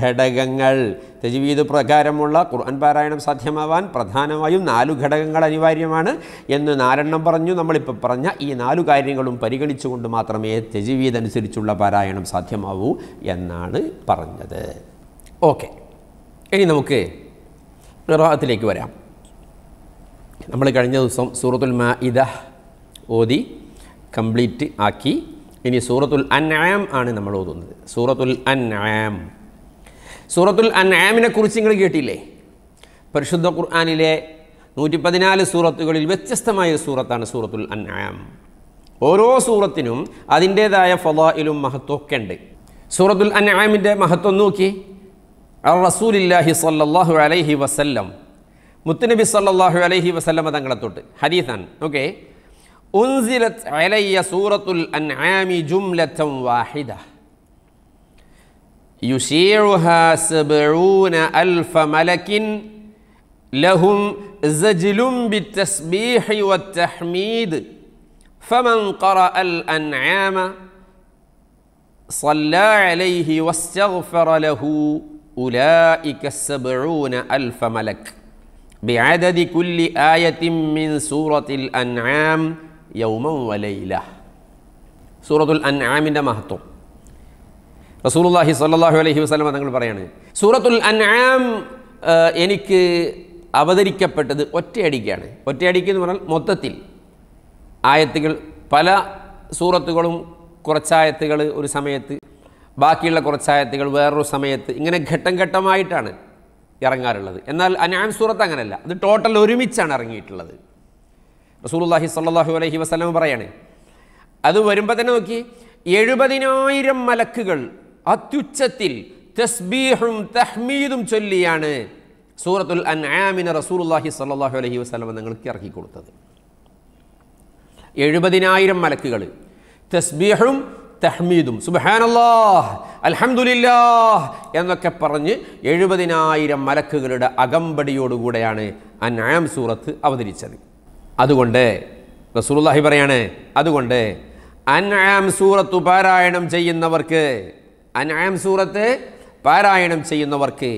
Speaker 2: ഘടകങ്ങൾ തജ്വീദ് പ്രകാരമുള്ള ഖുർആൻ പാരായണം സാധ്യമാവാൻ പ്രധാനമായും നാലു ഘടകങ്ങൾ അനിവാര്യമാണ് എന്ന് നാലെണ്ണം പറഞ്ഞു നമ്മളിപ്പോൾ പറഞ്ഞ ഈ നാലു കാര്യങ്ങളും പരിഗണിച്ചുകൊണ്ട് മാത്രമേ തജ്വീദ് അനുസരിച്ചുള്ള പാരായണം സാധ്യമാവൂ എന്നാണ് പറഞ്ഞത് ഓക്കെ ഇനി നമുക്ക് നിർവാഹത്തിലേക്ക് വരാം നമ്മൾ കഴിഞ്ഞ ദിവസം സൂറത്തുൽ മാ ഇദ ഓതി കംപ്ലീറ്റ് ആക്കി ഇനി സൂറത്തുൽ അൻആം ആണ് നമ്മൾ ഓതുന്നത് സൂറത്തുൽ അൻആം സൂറത്തുൽ അൻആമിനെ കുറിച്ച് നിങ്ങൾ കേട്ടില്ലേ പരിശുദ്ധ ഖുർആാനിലെ നൂറ്റി പതിനാല് സൂറത്തുകളിൽ വ്യത്യസ്തമായ സൂറത്താണ് സൂറത്തുൽ അൻആം ഓരോ സൂറത്തിനും അതിൻ്റേതായ ഫലായിലും മഹത്വമൊക്കെ ഉണ്ട് സൂറത്തുൽ അൻആമിൻ്റെ മഹത്വം നോക്കി അർ റസൂലില്ലാഹി സല്ലാഹു അലൈഹി വസല്ലം മുത്തുനബി സല്ലാഹു അലൈഹി വസല്ലം തങ്ങളെ തൊട്ട് ഹരീസാണ് ഓക്കെ ഉൻസിലത്ത് അലയ്യ സൂറത്തുൽ അൻആമി ജുംലത്തം വാഹിദ يشيعها سبعون ألف ملك لهم زجل بالتسبيح والتحميد فمن قرأ الأنعام صلى عليه واستغفر له أولئك السبعون ألف ملك بعدد كل آية من سورة الأنعام يوما وليلة سورة الأنعام مهتم റസൂലുല്ലാഹി സല്ലാഹു അലൈഹി വസ്ലമ തങ്ങൾ പറയാണ് സൂറത്തുൽ അൻആം എനിക്ക് അവതരിക്കപ്പെട്ടത് ഒറ്റയടിക്കാണ് ഒറ്റയടിക്ക് എന്ന് പറഞ്ഞാൽ മൊത്തത്തിൽ ആയത്തുകൾ പല സൂറത്തുകളും കുറച്ചായത്തുകൾ ഒരു സമയത്ത് ബാക്കിയുള്ള കുറച്ചായത്തുകൾ വേറൊരു സമയത്ത് ഇങ്ങനെ ഘട്ടം ഘട്ടമായിട്ടാണ് ഇറങ്ങാറുള്ളത് എന്നാൽ അനാം സൂറത്ത് അങ്ങനെയല്ല അത് ടോട്ടൽ ഒരുമിച്ചാണ് ഇറങ്ങിയിട്ടുള്ളത് റസൂലുല്ലാഹി സല്ലാഹു അലൈഹി വസ്ലം പറയാണ് അത് വരുമ്പോൾ തന്നെ നോക്കി എഴുപതിനായിരം മലക്കുകൾ അത്യുച്ചത്തിൽ തസ്ബീഹും തഹ്മീദും ചൊല്ലിയാണ് സൂറത്തുൽ അൻആമിനെ റസൂലുള്ളാഹി സ്വല്ലല്ലാഹു അലൈഹി വസല്ലം നിങ്ങൾക്ക് ഇറക്കി കൊടുത്തത് എഴുപതിനായിരം മലക്കുകൾ തസ്ബീഹും തഹ്മീദും സുബ്ഹാനല്ലാഹ് അൽഹംദുലില്ലാഹ് എന്നൊക്കെ പറഞ്ഞ് എഴുപതിനായിരം മലക്കുകളുടെ അകമ്പടിയോടുകൂടെയാണ് അൻആം സൂറത്ത് അവതരിച്ചത് അതുകൊണ്ട് റസൂലുള്ളാഹി പറയാണ് അതുകൊണ്ട് അൻആം സൂറത്ത് പാരായണം ചെയ്യുന്നവർക്ക് അനായം സൂറത്ത് പാരായണം ചെയ്യുന്നവർക്ക്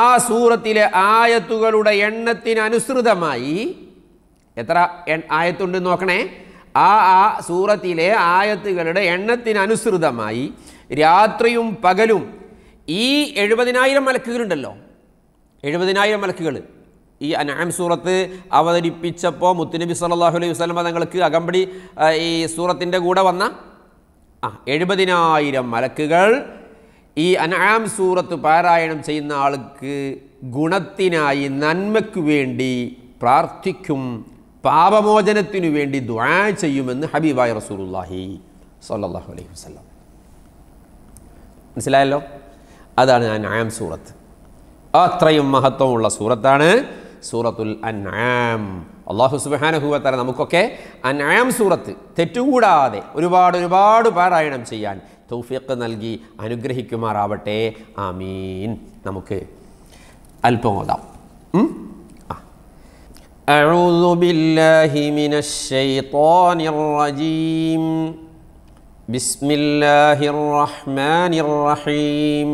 Speaker 2: ആ സൂറത്തിലെ ആയത്തുകളുടെ എണ്ണത്തിനനുസൃതമായി എത്ര ആയത്തുണ്ട് നോക്കണേ ആ ആ സൂറത്തിലെ ആയത്തുകളുടെ എണ്ണത്തിനനുസൃതമായി രാത്രിയും പകലും ഈ എഴുപതിനായിരം മലക്കുകളുണ്ടല്ലോ എഴുപതിനായിരം മലക്കുകൾ ഈ അനായം സൂറത്ത് അവതരിപ്പിച്ചപ്പോൾ മുത്തുനബി സല്ലാഹു അലൈഹി വസ്ലമ തങ്ങൾക്ക് അകമ്പടി ഈ സൂറത്തിൻ്റെ കൂടെ വന്ന ആ എഴുപതിനായിരം മലക്കുകൾ ഈ അനാം സൂറത്ത് പാരായണം ചെയ്യുന്ന ആൾക്ക് ഗുണത്തിനായി നന്മയ്ക്കു വേണ്ടി പ്രാർത്ഥിക്കും പാപമോചനത്തിനു വേണ്ടി ദ്വാ ചെയ്യുമെന്ന് ഹബീബായ റസൂലുല്ലാഹി സല്ലാഹു അലൈഹി വസ്ലം മനസ്സിലായല്ലോ അതാണ് അനാം സൂറത്ത് അത്രയും മഹത്വമുള്ള സൂറത്താണ് സൂറത്തുൽ അനാം അള്ളാഹു സുബാനഹുവത്തല നമുക്കൊക്കെ അനായം സൂറത്ത് തെറ്റുകൂടാതെ ഒരുപാട് ഒരുപാട് പാരായണം ചെയ്യാൻ തൗഫീഖ് നൽകി അനുഗ്രഹിക്കുമാറാവട്ടെ ആമീൻ നമുക്ക് അല്പം ഓതാം أعوذ بالله من الشيطان الرجيم بسم الله الرحمن الرحيم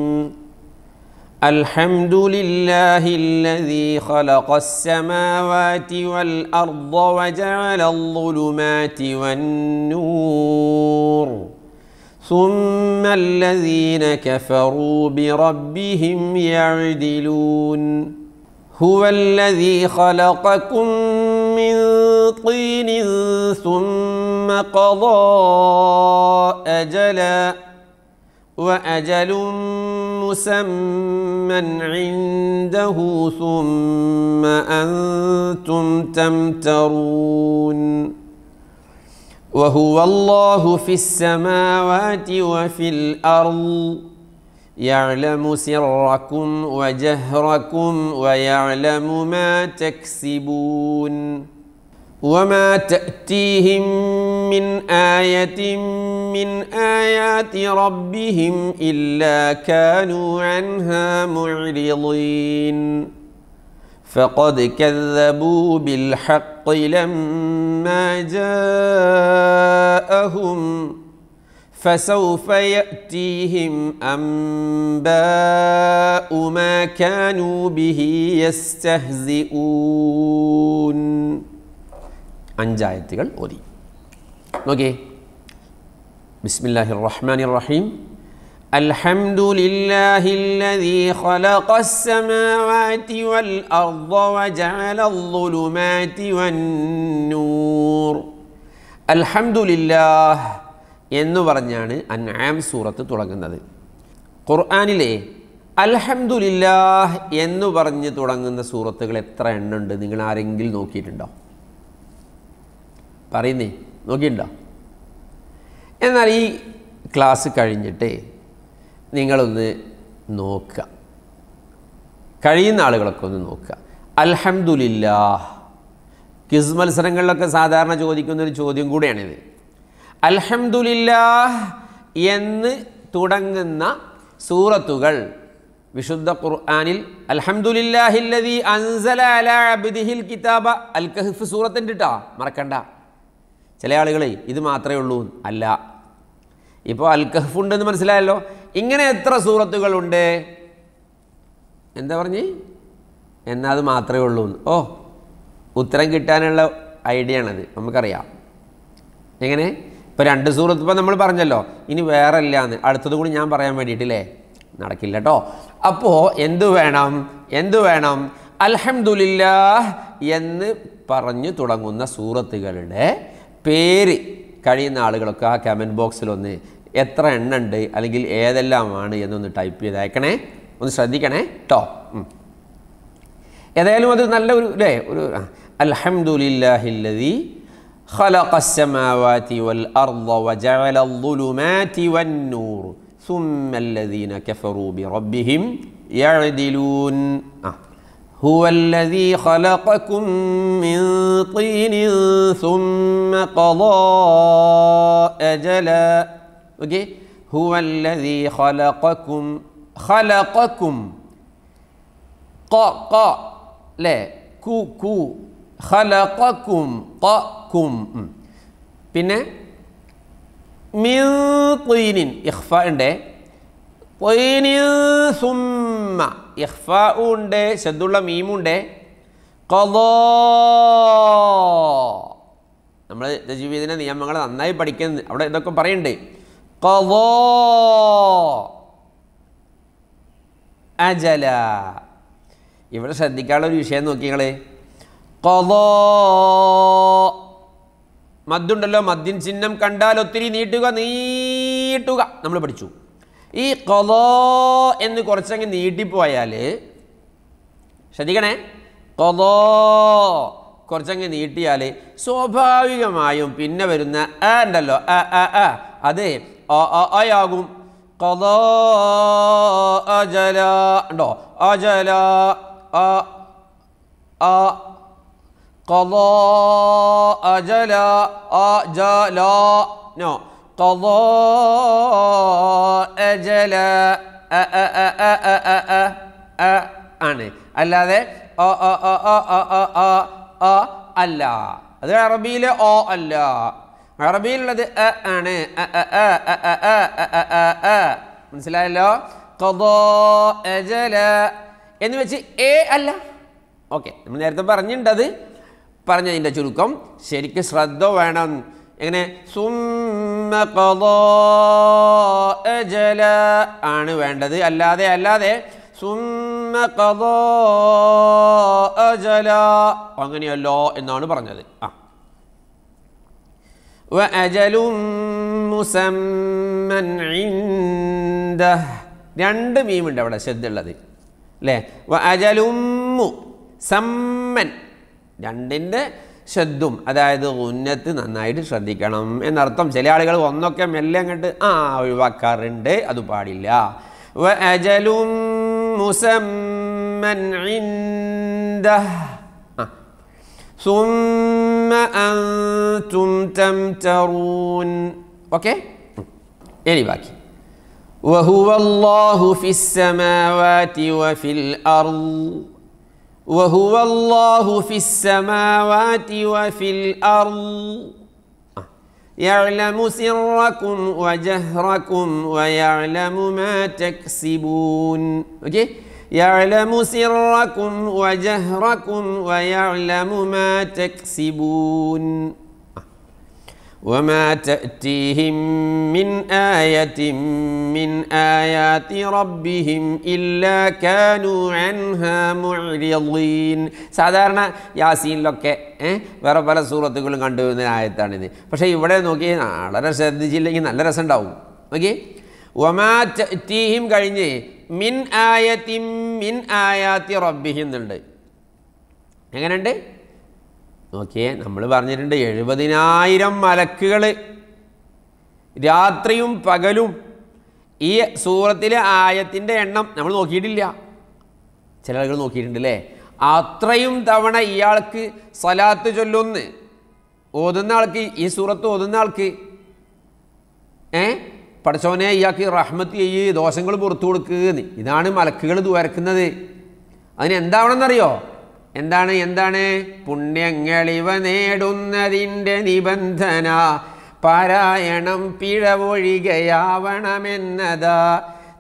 Speaker 2: الحمد لله الذي خلق السماوات والأرض وجعل الظلمات والنور ثم الذين كفروا بربهم يعدلون هو الذي خلقكم من طين ثم قضى أجلاً وأجل مسمى عنده ثم أنتم تمترون وهو الله في السماوات وفي الأرض يعلم سركم وجهركم ويعلم ما تكسبون وما تأتيهم من آية من آيات ربهم إلا كانوا عنها معرضين فقد كذبوا بالحق لما جاءهم فسوف يأتيهم أنباء ما كانوا به يستهزئون അഞ്ചായത്തുകൾ ഓതി നോക്കേ ബിസ്മില്ലാഹി റഹ്മാൻ റഹീം الحمد لله الذي خلق السماوات والأرض وجعل الظلمات والنور الحمد لله എന്ന് പറഞ്ഞാണ് അൻആം സൂറത്ത് തുടങ്ങുന്നത് ഖുർആാനിലെ അൽഹംദുലില്ലാഹ് എന്ന് പറഞ്ഞ് തുടങ്ങുന്ന സൂറത്തുകൾ എത്ര എണ്ണുണ്ട് നിങ്ങൾ ആരെങ്കിലും നോക്കിയിട്ടുണ്ടോ പറയുന്നേ നോക്കിയിട്ടുണ്ടോ എന്നാൽ ഈ ക്ലാസ് കഴിഞ്ഞിട്ട് നിങ്ങളൊന്ന് നോക്കുക കഴിയുന്ന ആളുകളൊക്കെ ഒന്ന് നോക്കുക അൽഹമുല്ല ക്വിസ് മത്സരങ്ങളിലൊക്കെ സാധാരണ ചോദിക്കുന്ന ഒരു ചോദ്യം കൂടിയാണിത് അൽഹമുല്ല എന്ന് തുടങ്ങുന്ന സൂറത്തുകൾ വിശുദ്ധ ഖുർആാനിൽ അൽഹമുല്ലാഹില്ലതി അൻസല അല കിതാബ അൽ കഹിഫ് സൂറത്തിൻ്റെ ഇട്ടാ മറക്കണ്ട ചില ആളുകളെ ഇത് മാത്രമേ ഉള്ളൂ അല്ല ഇപ്പോൾ അൽ കഹഫ് ഉണ്ടെന്ന് മനസ്സിലായല്ലോ ഇങ്ങനെ എത്ര സൂറത്തുകളുണ്ട് എന്താ പറഞ്ഞ് എന്നാൽ അത് മാത്രമേ ഉള്ളൂ ഓ ഉത്തരം കിട്ടാനുള്ള ഐഡിയ ആണത് നമുക്കറിയാം എങ്ങനെ ഇപ്പോൾ രണ്ട് സൂറത്ത് ഇപ്പം നമ്മൾ പറഞ്ഞല്ലോ ഇനി വേറെ ഇല്ലാന്ന് അടുത്തത് കൂടി ഞാൻ പറയാൻ വേണ്ടിയിട്ടില്ലേ നടക്കില്ല കേട്ടോ അപ്പോൾ എന്തു വേണം എന്തു വേണം അൽഹംദുലില്ലാ എന്ന് പറഞ്ഞു തുടങ്ങുന്ന സൂറത്തുകളുടെ പേര് കഴിയുന്ന ആളുകളൊക്കെ ആ കമൻറ്റ് ബോക്സിലൊന്ന് എത്ര എണ്ണുണ്ട് അല്ലെങ്കിൽ ഏതെല്ലാമാണ് എന്നൊന്ന് ടൈപ്പ് ചെയ്ത് അയക്കണേ ഒന്ന് ശ്രദ്ധിക്കണേ കേട്ടോ ഏതായാലും അത് നല്ല ഒരു അല്ലേ ഒരു അൽഹംദുലില്ലാഹില്ലതി خلق السماوات والأرض وجعل الظلمات والنور ثم الذين كفروا بربهم يعدلون آه. هو الذي خلقكم من طين ثم قضى أجلا okay? هو الذي خلقكم خلقكم قا قا لا كو كو خلقكم قاكم بنا من طين إخفاء طين ثم ഇഹ്ഫാവും ഉണ്ട് ശബ്ദുള്ള മീമുണ്ട് നമ്മൾ തജീവീദിൻ്റെ നിയമങ്ങൾ നന്നായി പഠിക്കുന്നത് അവിടെ ഇതൊക്കെ പറയുന്നുണ്ട് കവോ അജല ഇവിടെ ശ്രദ്ധിക്കാനുള്ള ഒരു വിഷയം നോക്കി നിങ്ങൾ കവോ മദ്ദുണ്ടല്ലോ മദ്യൻ ചിഹ്നം കണ്ടാൽ ഒത്തിരി നീട്ടുക നീട്ടുക നമ്മൾ പഠിച്ചു ഈ കൊതോ എന്ന് കുറച്ചങ്ങ് നീട്ടിപ്പോയാൽ ശ്രദ്ധിക്കണേ കൊതോ കുറച്ചങ്ങ് നീട്ടിയാൽ സ്വാഭാവികമായും പിന്നെ വരുന്ന ആ ഉണ്ടല്ലോ അ അ അ അത് ആയാകും കൊതോ അജല ഉണ്ടോ അജല അ കൊതോ അജല അജല നോ ജല അ ആണ് അല്ലാതെ ഒ അല്ല അത് അറബിയിലെ ഓ അല്ല അറബിയിലുള്ളത് എ ആണ് മനസ്സിലായല്ലോ എന്ന് വെച്ച് എ അല്ല ഓക്കെ നമ്മൾ നേരത്തെ പറഞ്ഞിട്ടുണ്ടത് പറഞ്ഞതിൻ്റെ ചുരുക്കം ശരിക്കും ശ്രദ്ധ വേണം എങ്ങനെ സുമ്മ ആണ് വേണ്ടത് അല്ലാതെ അല്ലാതെ സുമ്മ അങ്ങനെയല്ലോ എന്നാണ് പറഞ്ഞത് ആ രണ്ട് മീമുണ്ട് അവിടെ ശ്രദ്ധയുള്ളത് അല്ലേ അജലും സമ്മൻ രണ്ടിൻ്റെ ശദ്ദും അതായത് ഉന്നത്ത് നന്നായിട്ട് ശ്രദ്ധിക്കണം എന്നർത്ഥം ചില ആളുകൾ ഒന്നൊക്കെ മെല്ലെ അങ്ങോട്ട് ആ ഒഴിവാക്കാറുണ്ട് അത് പാടില്ല അജലും മുസമ്മൻ ثم أنتم تمترون ഓക്കെ ഇനി ബാക്കി وهو الله في السماوات وفي الأرض وهو الله في السماوات وفي الأرض يعلم سركم وجهركم ويعلم ما تكسبون okay? يعلم سركم وجهركم ويعلم ما تكسبون وما تأتيهم من آية من آيات ربهم إلا كانوا عنها معرضين സാധാരണ യാസീനിലൊക്കെ വേറെ പല സൂറത്തുകളും കണ്ടുവരുന്ന ആയത്താണിത് പക്ഷേ ഇവിടെ നോക്കി വളരെ ശ്രദ്ധിച്ചില്ലെങ്കിൽ നല്ല രസം ഉണ്ടാവും നോക്കി ഒമാ ടീഹിം കഴിഞ്ഞ് മിൻ ആയത്തിം മിൻ ആയാത്തി റബ്ബിഹിന്നുണ്ട് എങ്ങനെയുണ്ട് നോക്കിയേ നമ്മൾ പറഞ്ഞിട്ടുണ്ട് എഴുപതിനായിരം മലക്കുകൾ രാത്രിയും പകലും ഈ സൂറത്തിലെ ആയത്തിൻ്റെ എണ്ണം നമ്മൾ നോക്കിയിട്ടില്ല ചില ആളുകൾ നോക്കിയിട്ടുണ്ട് അത്രയും തവണ ഇയാൾക്ക് സലാത്ത് ചൊല്ലുന്ന് ഓതുന്ന ആൾക്ക് ഈ സൂറത്ത് ഓതുന്ന ആൾക്ക് ഏ പഠിച്ചവനെ ഇയാൾക്ക് റഹ്മത്ത് ചെയ്യ് ദോഷങ്ങൾ പുറത്തു കൊടുക്കുക ഇതാണ് മലക്കുകൾ ദുരക്കുന്നത് അതിനെന്താവണമെന്നറിയോ എന്താണ് എന്താണ് പുണ്യങ്ങളിവ നേടുന്നതിൻ്റെ നിബന്ധന പാരായണം പിഴവൊഴികയാവണമെന്നതാ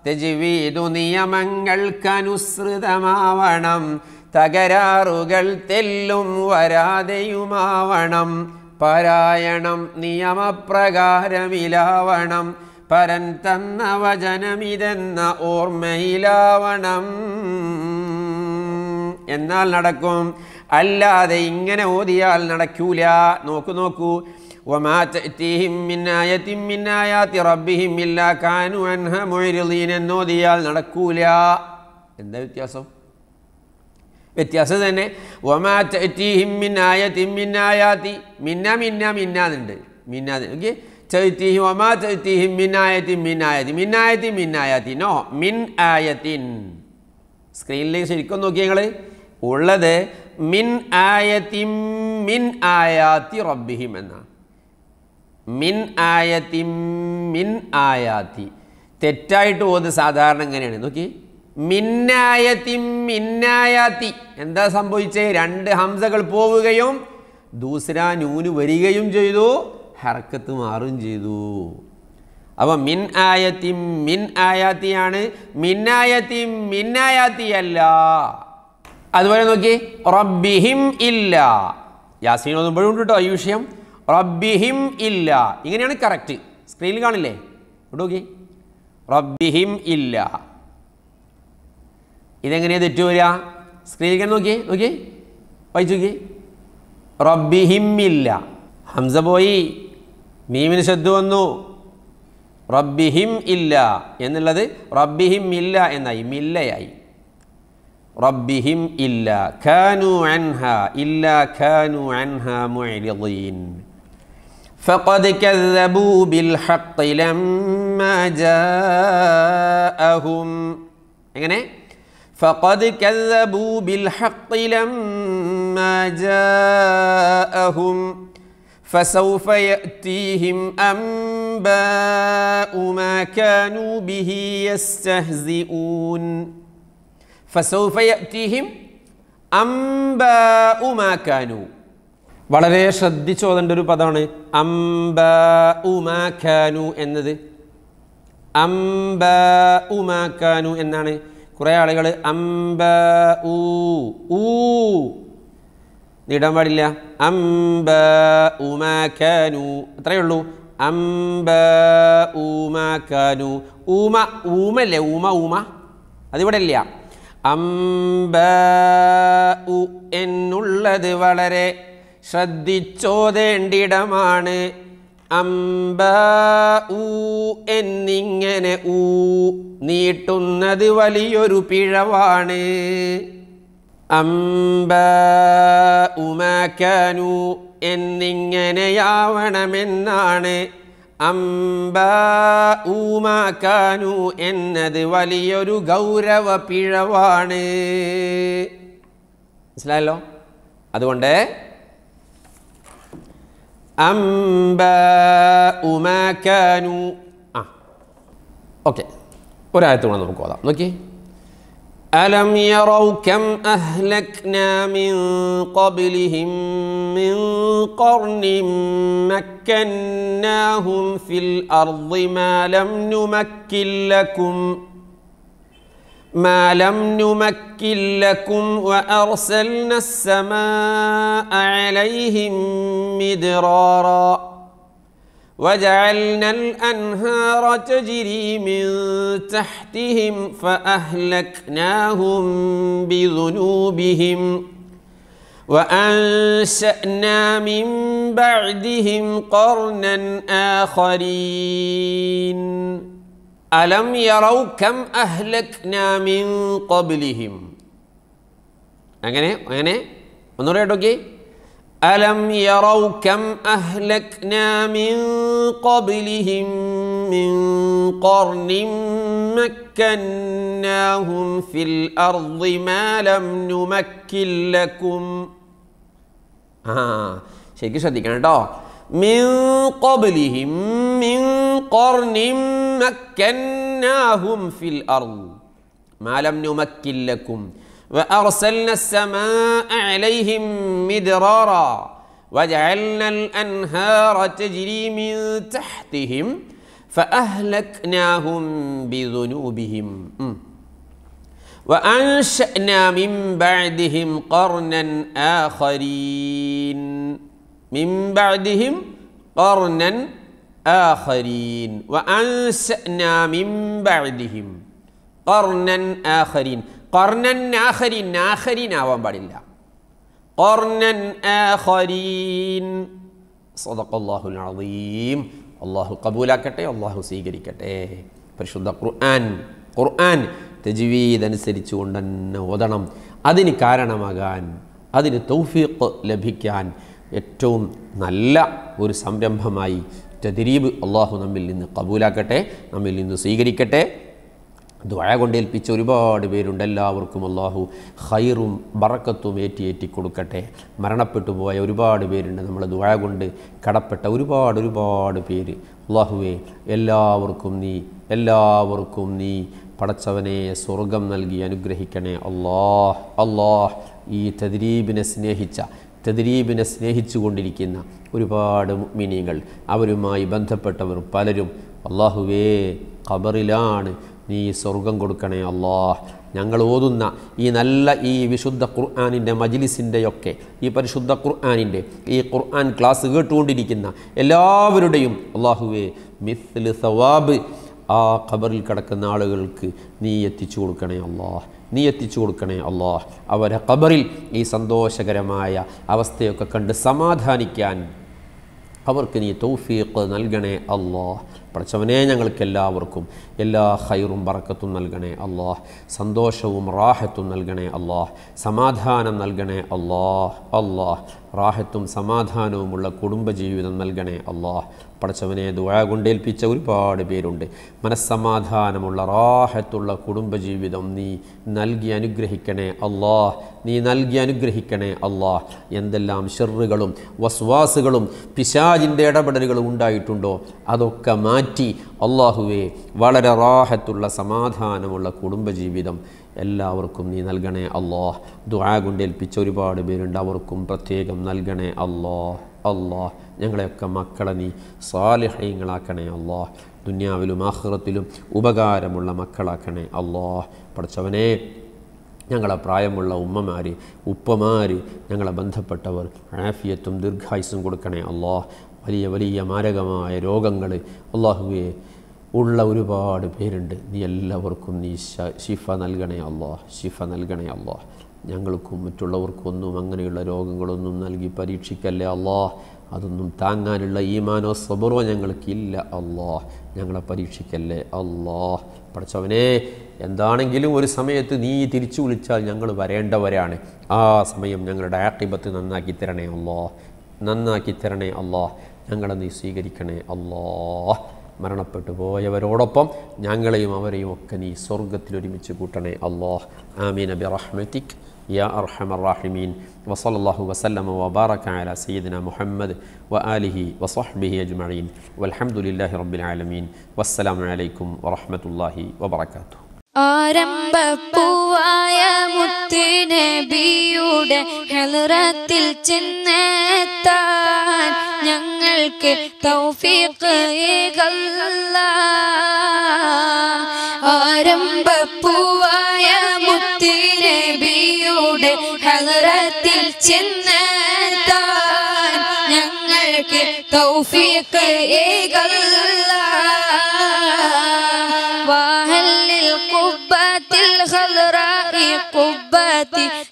Speaker 2: തെജുവീതു നിയമങ്ങൾക്കനുസൃതമാവണം തകരാറുകൾ തെല്ലും വരാതെയുമാവണം പാരായണം നിയമപ്രകാരമിലാവണം പരൻ തന്ന വചനമിതെന്ന ഓർമ്മയിലാവണം എന്നാൽ നടക്കും അല്ലാതെ ഇങ്ങനെ ഓതിയാൽ നടക്കൂല നോക്കൂ നോക്കൂ എന്നോതിയാൽ നടക്കൂല എന്താ വ്യത്യാസം വ്യത്യാസം തന്നെ മിന്നായാത്തി മിന്ന മിന്നാ നോ മിൻ സ്ക്രീനിലേക്ക് ശരിക്കും നോക്കിയേ ഉള്ളത് മിൻ ആയത്തി മിൻ ആയാത്തി റബ്ബിഹിം എന്നാണ് മിൻ ആയത്തി മിൻ ആയാത്തി തെറ്റായിട്ട് പോകുന്നത് സാധാരണ എങ്ങനെയാണ് നോക്കി മിന്നായത്തി മിന്നായാത്തി എന്താ സംഭവിച്ചത് രണ്ട് ഹംസകൾ പോവുകയും ദൂസര നൂന് വരികയും ചെയ്തു ഹർക്കത്ത് മാറും ചെയ്തു അപ്പോൾ മിൻ ആയത്തി മിൻ ആയാത്തിയാണ് മിന്നായത്തി മിന്നായാത്തിയല്ല അതുപോലെ നോക്കി റബ്ബിഹിം ഇല്ല യാസീൻ ഒന്നുമ്പോഴും ഉണ്ട് കേട്ടോ ഈ വിഷയം റബ്ബിഹിം ഇല്ല ഇങ്ങനെയാണ് കറക്റ്റ് സ്ക്രീനിൽ കാണില്ലേ ഇവിടെ നോക്കി റബ്ബിഹിം ഇല്ല ഇതെങ്ങനെയാണ് തെറ്റു വരിക സ്ക്രീനിൽ കണ്ട് നോക്കി നോക്കി വായിച്ചു നോക്കി റബ്ബിഹിം ഇല്ല ഹംസ പോയി മീമിന് ശ്രദ്ധ വന്നു റബ്ബിഹിം ഇല്ല എന്നുള്ളത് റബ്ബിഹിം ഇല്ല എന്നായി മില്ലയായി ربهم إلا كانوا عنها إلا كانوا عنها معرضين فقد كذبوا بالحق لما جاءهم إيه؟ فقد كذبوا بالحق لما جاءهم فسوف يأتيهم أنباء ما كانوا به يستهزئون ഫസൗഫയീഹിം അംബഉമാക്കാനു വളരെ ശ്രദ്ധിച്ചു ഒരു പദമാണ് അംബ ഉമാഖാനു എന്നത് അംബ ഉമാഖാനു എന്നാണ് കുറേ ആളുകൾ അംബ ഊ ഊ നീടാൻ പാടില്ല അംബ ഉമാഖാനു അത്രയേ ഉള്ളൂ അംബ ഉമാഖാനു ഊമ ഊമല്ലേ ഊമ ഊമ അതിവിടെ ഇല്ല അംബ ഉ എന്നുള്ളത് വളരെ ശ്രദ്ധിച്ചോതേണ്ടിടമാണ് അംബ ഊ എന്നിങ്ങനെ ഊ നീട്ടുന്നത് വലിയൊരു പിഴവാണ് അംബ ഉമാക്കാനു എന്നിങ്ങനെയാവണമെന്നാണ് എന്നത് വലിയൊരു ഗൗരവ പിഴവാണ് മനസ്സിലായല്ലോ അതുകൊണ്ട് ഉമാനു ആ ഓക്കെ ഒരായത്തോടെ നമുക്ക് ഓതാം നോക്കി ألم يروا كم أهلكنا من قبلهم من قرن مكناهم في الأرض ما لم نمكن لكم ما لم نمكن لكم وأرسلنا السماء عليهم مدراراً وجعلنا الأنهار تجري من تحتهم فأهلكناهم بذنوبهم وأنشأنا من بعدهم قرنا آخرين ألم يروا كم أهلكنا من قبلهم അങ്ങനെ അങ്ങനെ ഒന്നുകൂടെ ألم يروا كم أهلكنا من قبلهم من قرن مكناهم في الأرض ما لم نمكن لكم آه، ശരിക്കും ശ്രദ്ധിക്കണം കേട്ടോ മിൻ قبلهم من قرن مكناهم في الأرض ما لم نمكن لكم وأرسلنا السماء عليهم مدرارا وجعلنا الأنهار تجري من تحتهم فأهلكناهم بذنوبهم وأنشأنا من بعدهم قرنا آخرين من بعدهم قرنا آخرين وأنشأنا من بعدهم قرنا آخرين കൊർണൻ ആഹരി ആവാൻ പാടില്ല കൊർണൻ സദഖല്ലാഹുൽ അള്ളാഹു കബൂലാക്കട്ടെ അള്ളാഹു സ്വീകരിക്കട്ടെ പരിശുദ്ധ ഖുർആൻ ഖുർആൻ തജ്വീദ് അനുസരിച്ചുകൊണ്ട് തന്നെ ഓതണം അതിന് കാരണമാകാൻ അതിന് തൗഫീഖ് ലഭിക്കാൻ ഏറ്റവും നല്ല ഒരു സംരംഭമായി തദ്രീബ് അള്ളാഹു നമ്മിൽ നിന്ന് കബൂലാക്കട്ടെ നമ്മിൽ നിന്ന് സ്വീകരിക്കട്ടെ ദ്വഴ കൊണ്ടേൽപ്പിച്ച ഒരുപാട് പേരുണ്ട് എല്ലാവർക്കും അള്ളാഹു ഹൈറും ബറക്കത്തും ഏറ്റിയേറ്റി കൊടുക്കട്ടെ മരണപ്പെട്ടു പോയ ഒരുപാട് പേരുണ്ട് നമ്മൾ ദ്വഴ കൊണ്ട് കടപ്പെട്ട ഒരുപാട് ഒരുപാട് പേര് അള്ളാഹുവേ എല്ലാവർക്കും നീ എല്ലാവർക്കും നീ പടച്ചവനെ സ്വർഗം നൽകി അനുഗ്രഹിക്കണേ അള്ളാഹ് അള്ളാഹ് ഈ തദ്രീബിനെ സ്നേഹിച്ച തദ്രീബിനെ സ്നേഹിച്ചു കൊണ്ടിരിക്കുന്ന ഒരുപാട് മിനിങ്ങൾ അവരുമായി ബന്ധപ്പെട്ടവർ പലരും അള്ളാഹുവേ ഖബറിലാണ് നീ സ്വർഗം കൊടുക്കണേ അള്ളാഹ് ഞങ്ങൾ ഓതുന്ന ഈ നല്ല ഈ വിശുദ്ധ ഖുർആാനിൻ്റെ മജിലിസിൻ്റെയൊക്കെ ഈ പരിശുദ്ധ ഖുർആാനിൻ്റെ ഈ ഖുർആൻ ക്ലാസ് കേട്ടുകൊണ്ടിരിക്കുന്ന എല്ലാവരുടെയും അള്ളാഹുവെ മിസ്ലു സവാബ് ആ ഖബറിൽ കിടക്കുന്ന ആളുകൾക്ക് നീ എത്തിച്ചു കൊടുക്കണേ അള്ളാഹ് നീ എത്തിച്ചു കൊടുക്കണേ അള്ളാഹ് അവരെ ഖബറിൽ ഈ സന്തോഷകരമായ അവസ്ഥയൊക്കെ കണ്ട് സമാധാനിക്കാൻ അവർക്ക് നീ തൗഫീഖ് നൽകണേ അള്ളാഹ് പഠിച്ചവനെ എല്ലാവർക്കും എല്ലാ ഹൈറും പറക്കത്തും നൽകണേ അള്ളാഹ് സന്തോഷവും റാഹത്തും നൽകണേ അള്ളാഹ് സമാധാനം നൽകണേ അള്ളാഹ് അള്ളാഹ് റാഹത്തും സമാധാനവുമുള്ള കുടുംബജീവിതം നൽകണേ അള്ളാഹ് പഠിച്ചവനെ ദുവാ കൊണ്ടേൽപ്പിച്ച ഒരുപാട് പേരുണ്ട് മനസ്സമാധാനമുള്ള റാഹത്തുള്ള കുടുംബജീവിതം നീ നൽകി അനുഗ്രഹിക്കണേ അള്ളാഹ് നീ നൽകി അനുഗ്രഹിക്കണേ അള്ളാഹ് എന്തെല്ലാം ഷെറുകളും വസ്വാസുകളും പിശാജിൻ്റെ ഇടപെടലുകളും ഉണ്ടായിട്ടുണ്ടോ അതൊക്കെ മാറ്റി അള്ളാഹുവേ വളരെ റാഹത്തുള്ള സമാധാനമുള്ള കുടുംബജീവിതം എല്ലാവർക്കും നീ നൽകണേ അള്ളാഹ് ദുആ കൊണ്ടേൽപ്പിച്ച ഒരുപാട് പേരുണ്ട് അവർക്കും പ്രത്യേകം നൽകണേ അള്ളാഹ് അള്ളാഹ് ഞങ്ങളെയൊക്കെ മക്കളെ നീ സാലിഹ്യങ്ങളാക്കണേ അള്ളാഹ് ദുന്യാവിലും ആഹ്റത്തിലും ഉപകാരമുള്ള മക്കളാക്കണേ അള്ളാഹ് പഠിച്ചവനെ ഞങ്ങളെ പ്രായമുള്ള ഉമ്മമാർ ഉപ്പമാർ ഞങ്ങളെ ബന്ധപ്പെട്ടവർ ആഫിയത്തും ദീർഘായുസും കൊടുക്കണേ അള്ളാഹ് വലിയ വലിയ മാരകമായ രോഗങ്ങൾ അള്ളാഹുവെ ഉള്ള ഒരുപാട് പേരുണ്ട് നീ എല്ലാവർക്കും നീ ശിഫ നൽകണേ അള്ളാഹ് ശിഫ നൽകണേ അള്ളാഹ് ഞങ്ങൾക്കും മറ്റുള്ളവർക്കും ഒന്നും അങ്ങനെയുള്ള രോഗങ്ങളൊന്നും നൽകി പരീക്ഷിക്കല്ലേ അള്ളാഹ് അതൊന്നും താങ്ങാനുള്ള ഈമാനോ സബറോ ഞങ്ങൾക്കില്ല അള്ളാഹ് ഞങ്ങളെ പരീക്ഷിക്കല്ലേ അള്ളാഹ് പഠിച്ചവനെ എന്താണെങ്കിലും ഒരു സമയത്ത് നീ തിരിച്ചു വിളിച്ചാൽ ഞങ്ങൾ വരേണ്ടവരാണ് ആ സമയം ഞങ്ങളുടെ ആക്കിബത്ത് നന്നാക്കി തരണേ അള്ളാഹ് നന്നാക്കി തരണേ അള്ളാഹ് ഞങ്ങളെ നീ സ്വീകരിക്കണേ അള്ളാഹ് മരണപ്പെട്ടു പോയവരോടൊപ്പം ഞങ്ങളെയും അവരെയും ഒക്കെ നീ സ്വർഗത്തിൽ ഒരുമിച്ച് കൂട്ടണേ അള്ളാഹ് ആമീൻ അബി റഹ്മത്തിക് യാ അർഹമർ റാഹിമീൻ വസലല്ലാഹു വസല്ലമ വബാറക അല സയ്യിദിന മുഹമ്മദ് വ ആലിഹി വസ്ഹബിഹി അജ്മഈൻ വൽഹംദുലില്ലാഹി റബ്ബിൽ ആലമീൻ വസ്സലാമലൈക്കും അലൈക്കും വറഹ്മത്തുള്ളാഹി വബറകാതുഹു
Speaker 1: ആരംഭപ്പൂവായ ബിയുടെ ഹെലറത്തിൽ ചെന്നെത്താൻ ഞങ്ങൾക്ക് തൗഫീഖ് ഏകല്ല ആരംഭപ്പൂവായ ബിയുടെ ഹെലറത്തിൽ ചെന്നെത്താൻ ഞങ്ങൾക്ക് തൗഫീഖ് ഏകല്ല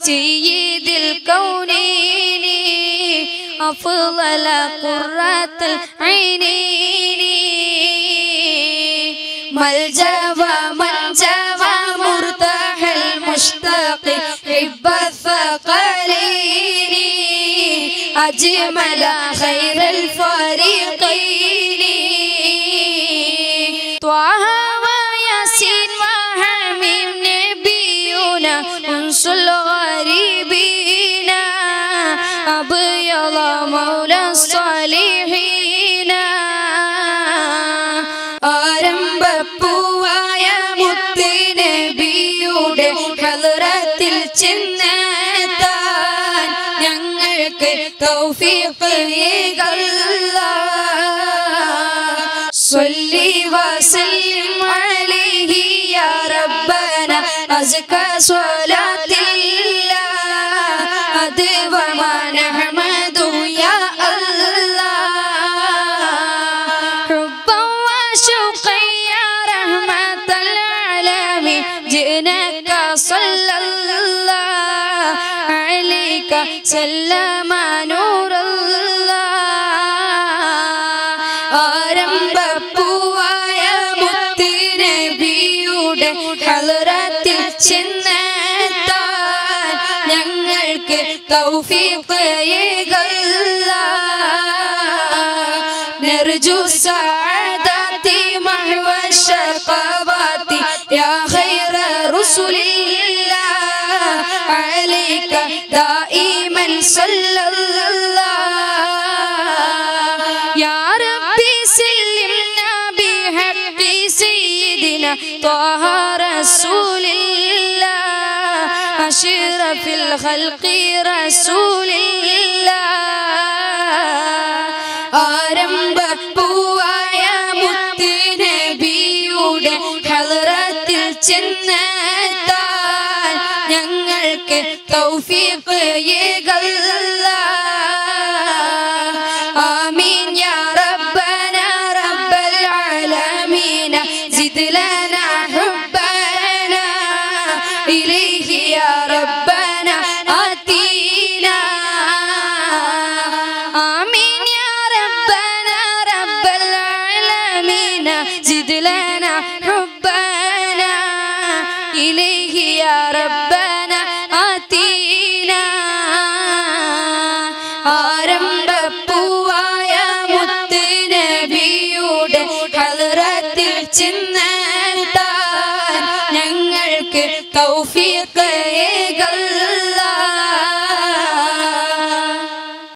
Speaker 1: سيد الكونين أفضل قرة العينين ملجأ ومنجأ مرتاح المشتاق حب الثقلين أجمل خير الفريقين أزك صلاة الله ما نحمد يا الله حبا وشوقا يا رحمة العالمين جئناك صلى الله عليك سلام توفيق يقلى نرجو سعادتي محو الشقبات يا خير رسل الله عليك دائما صلى الله خلق رسول الله توفیق پھر گل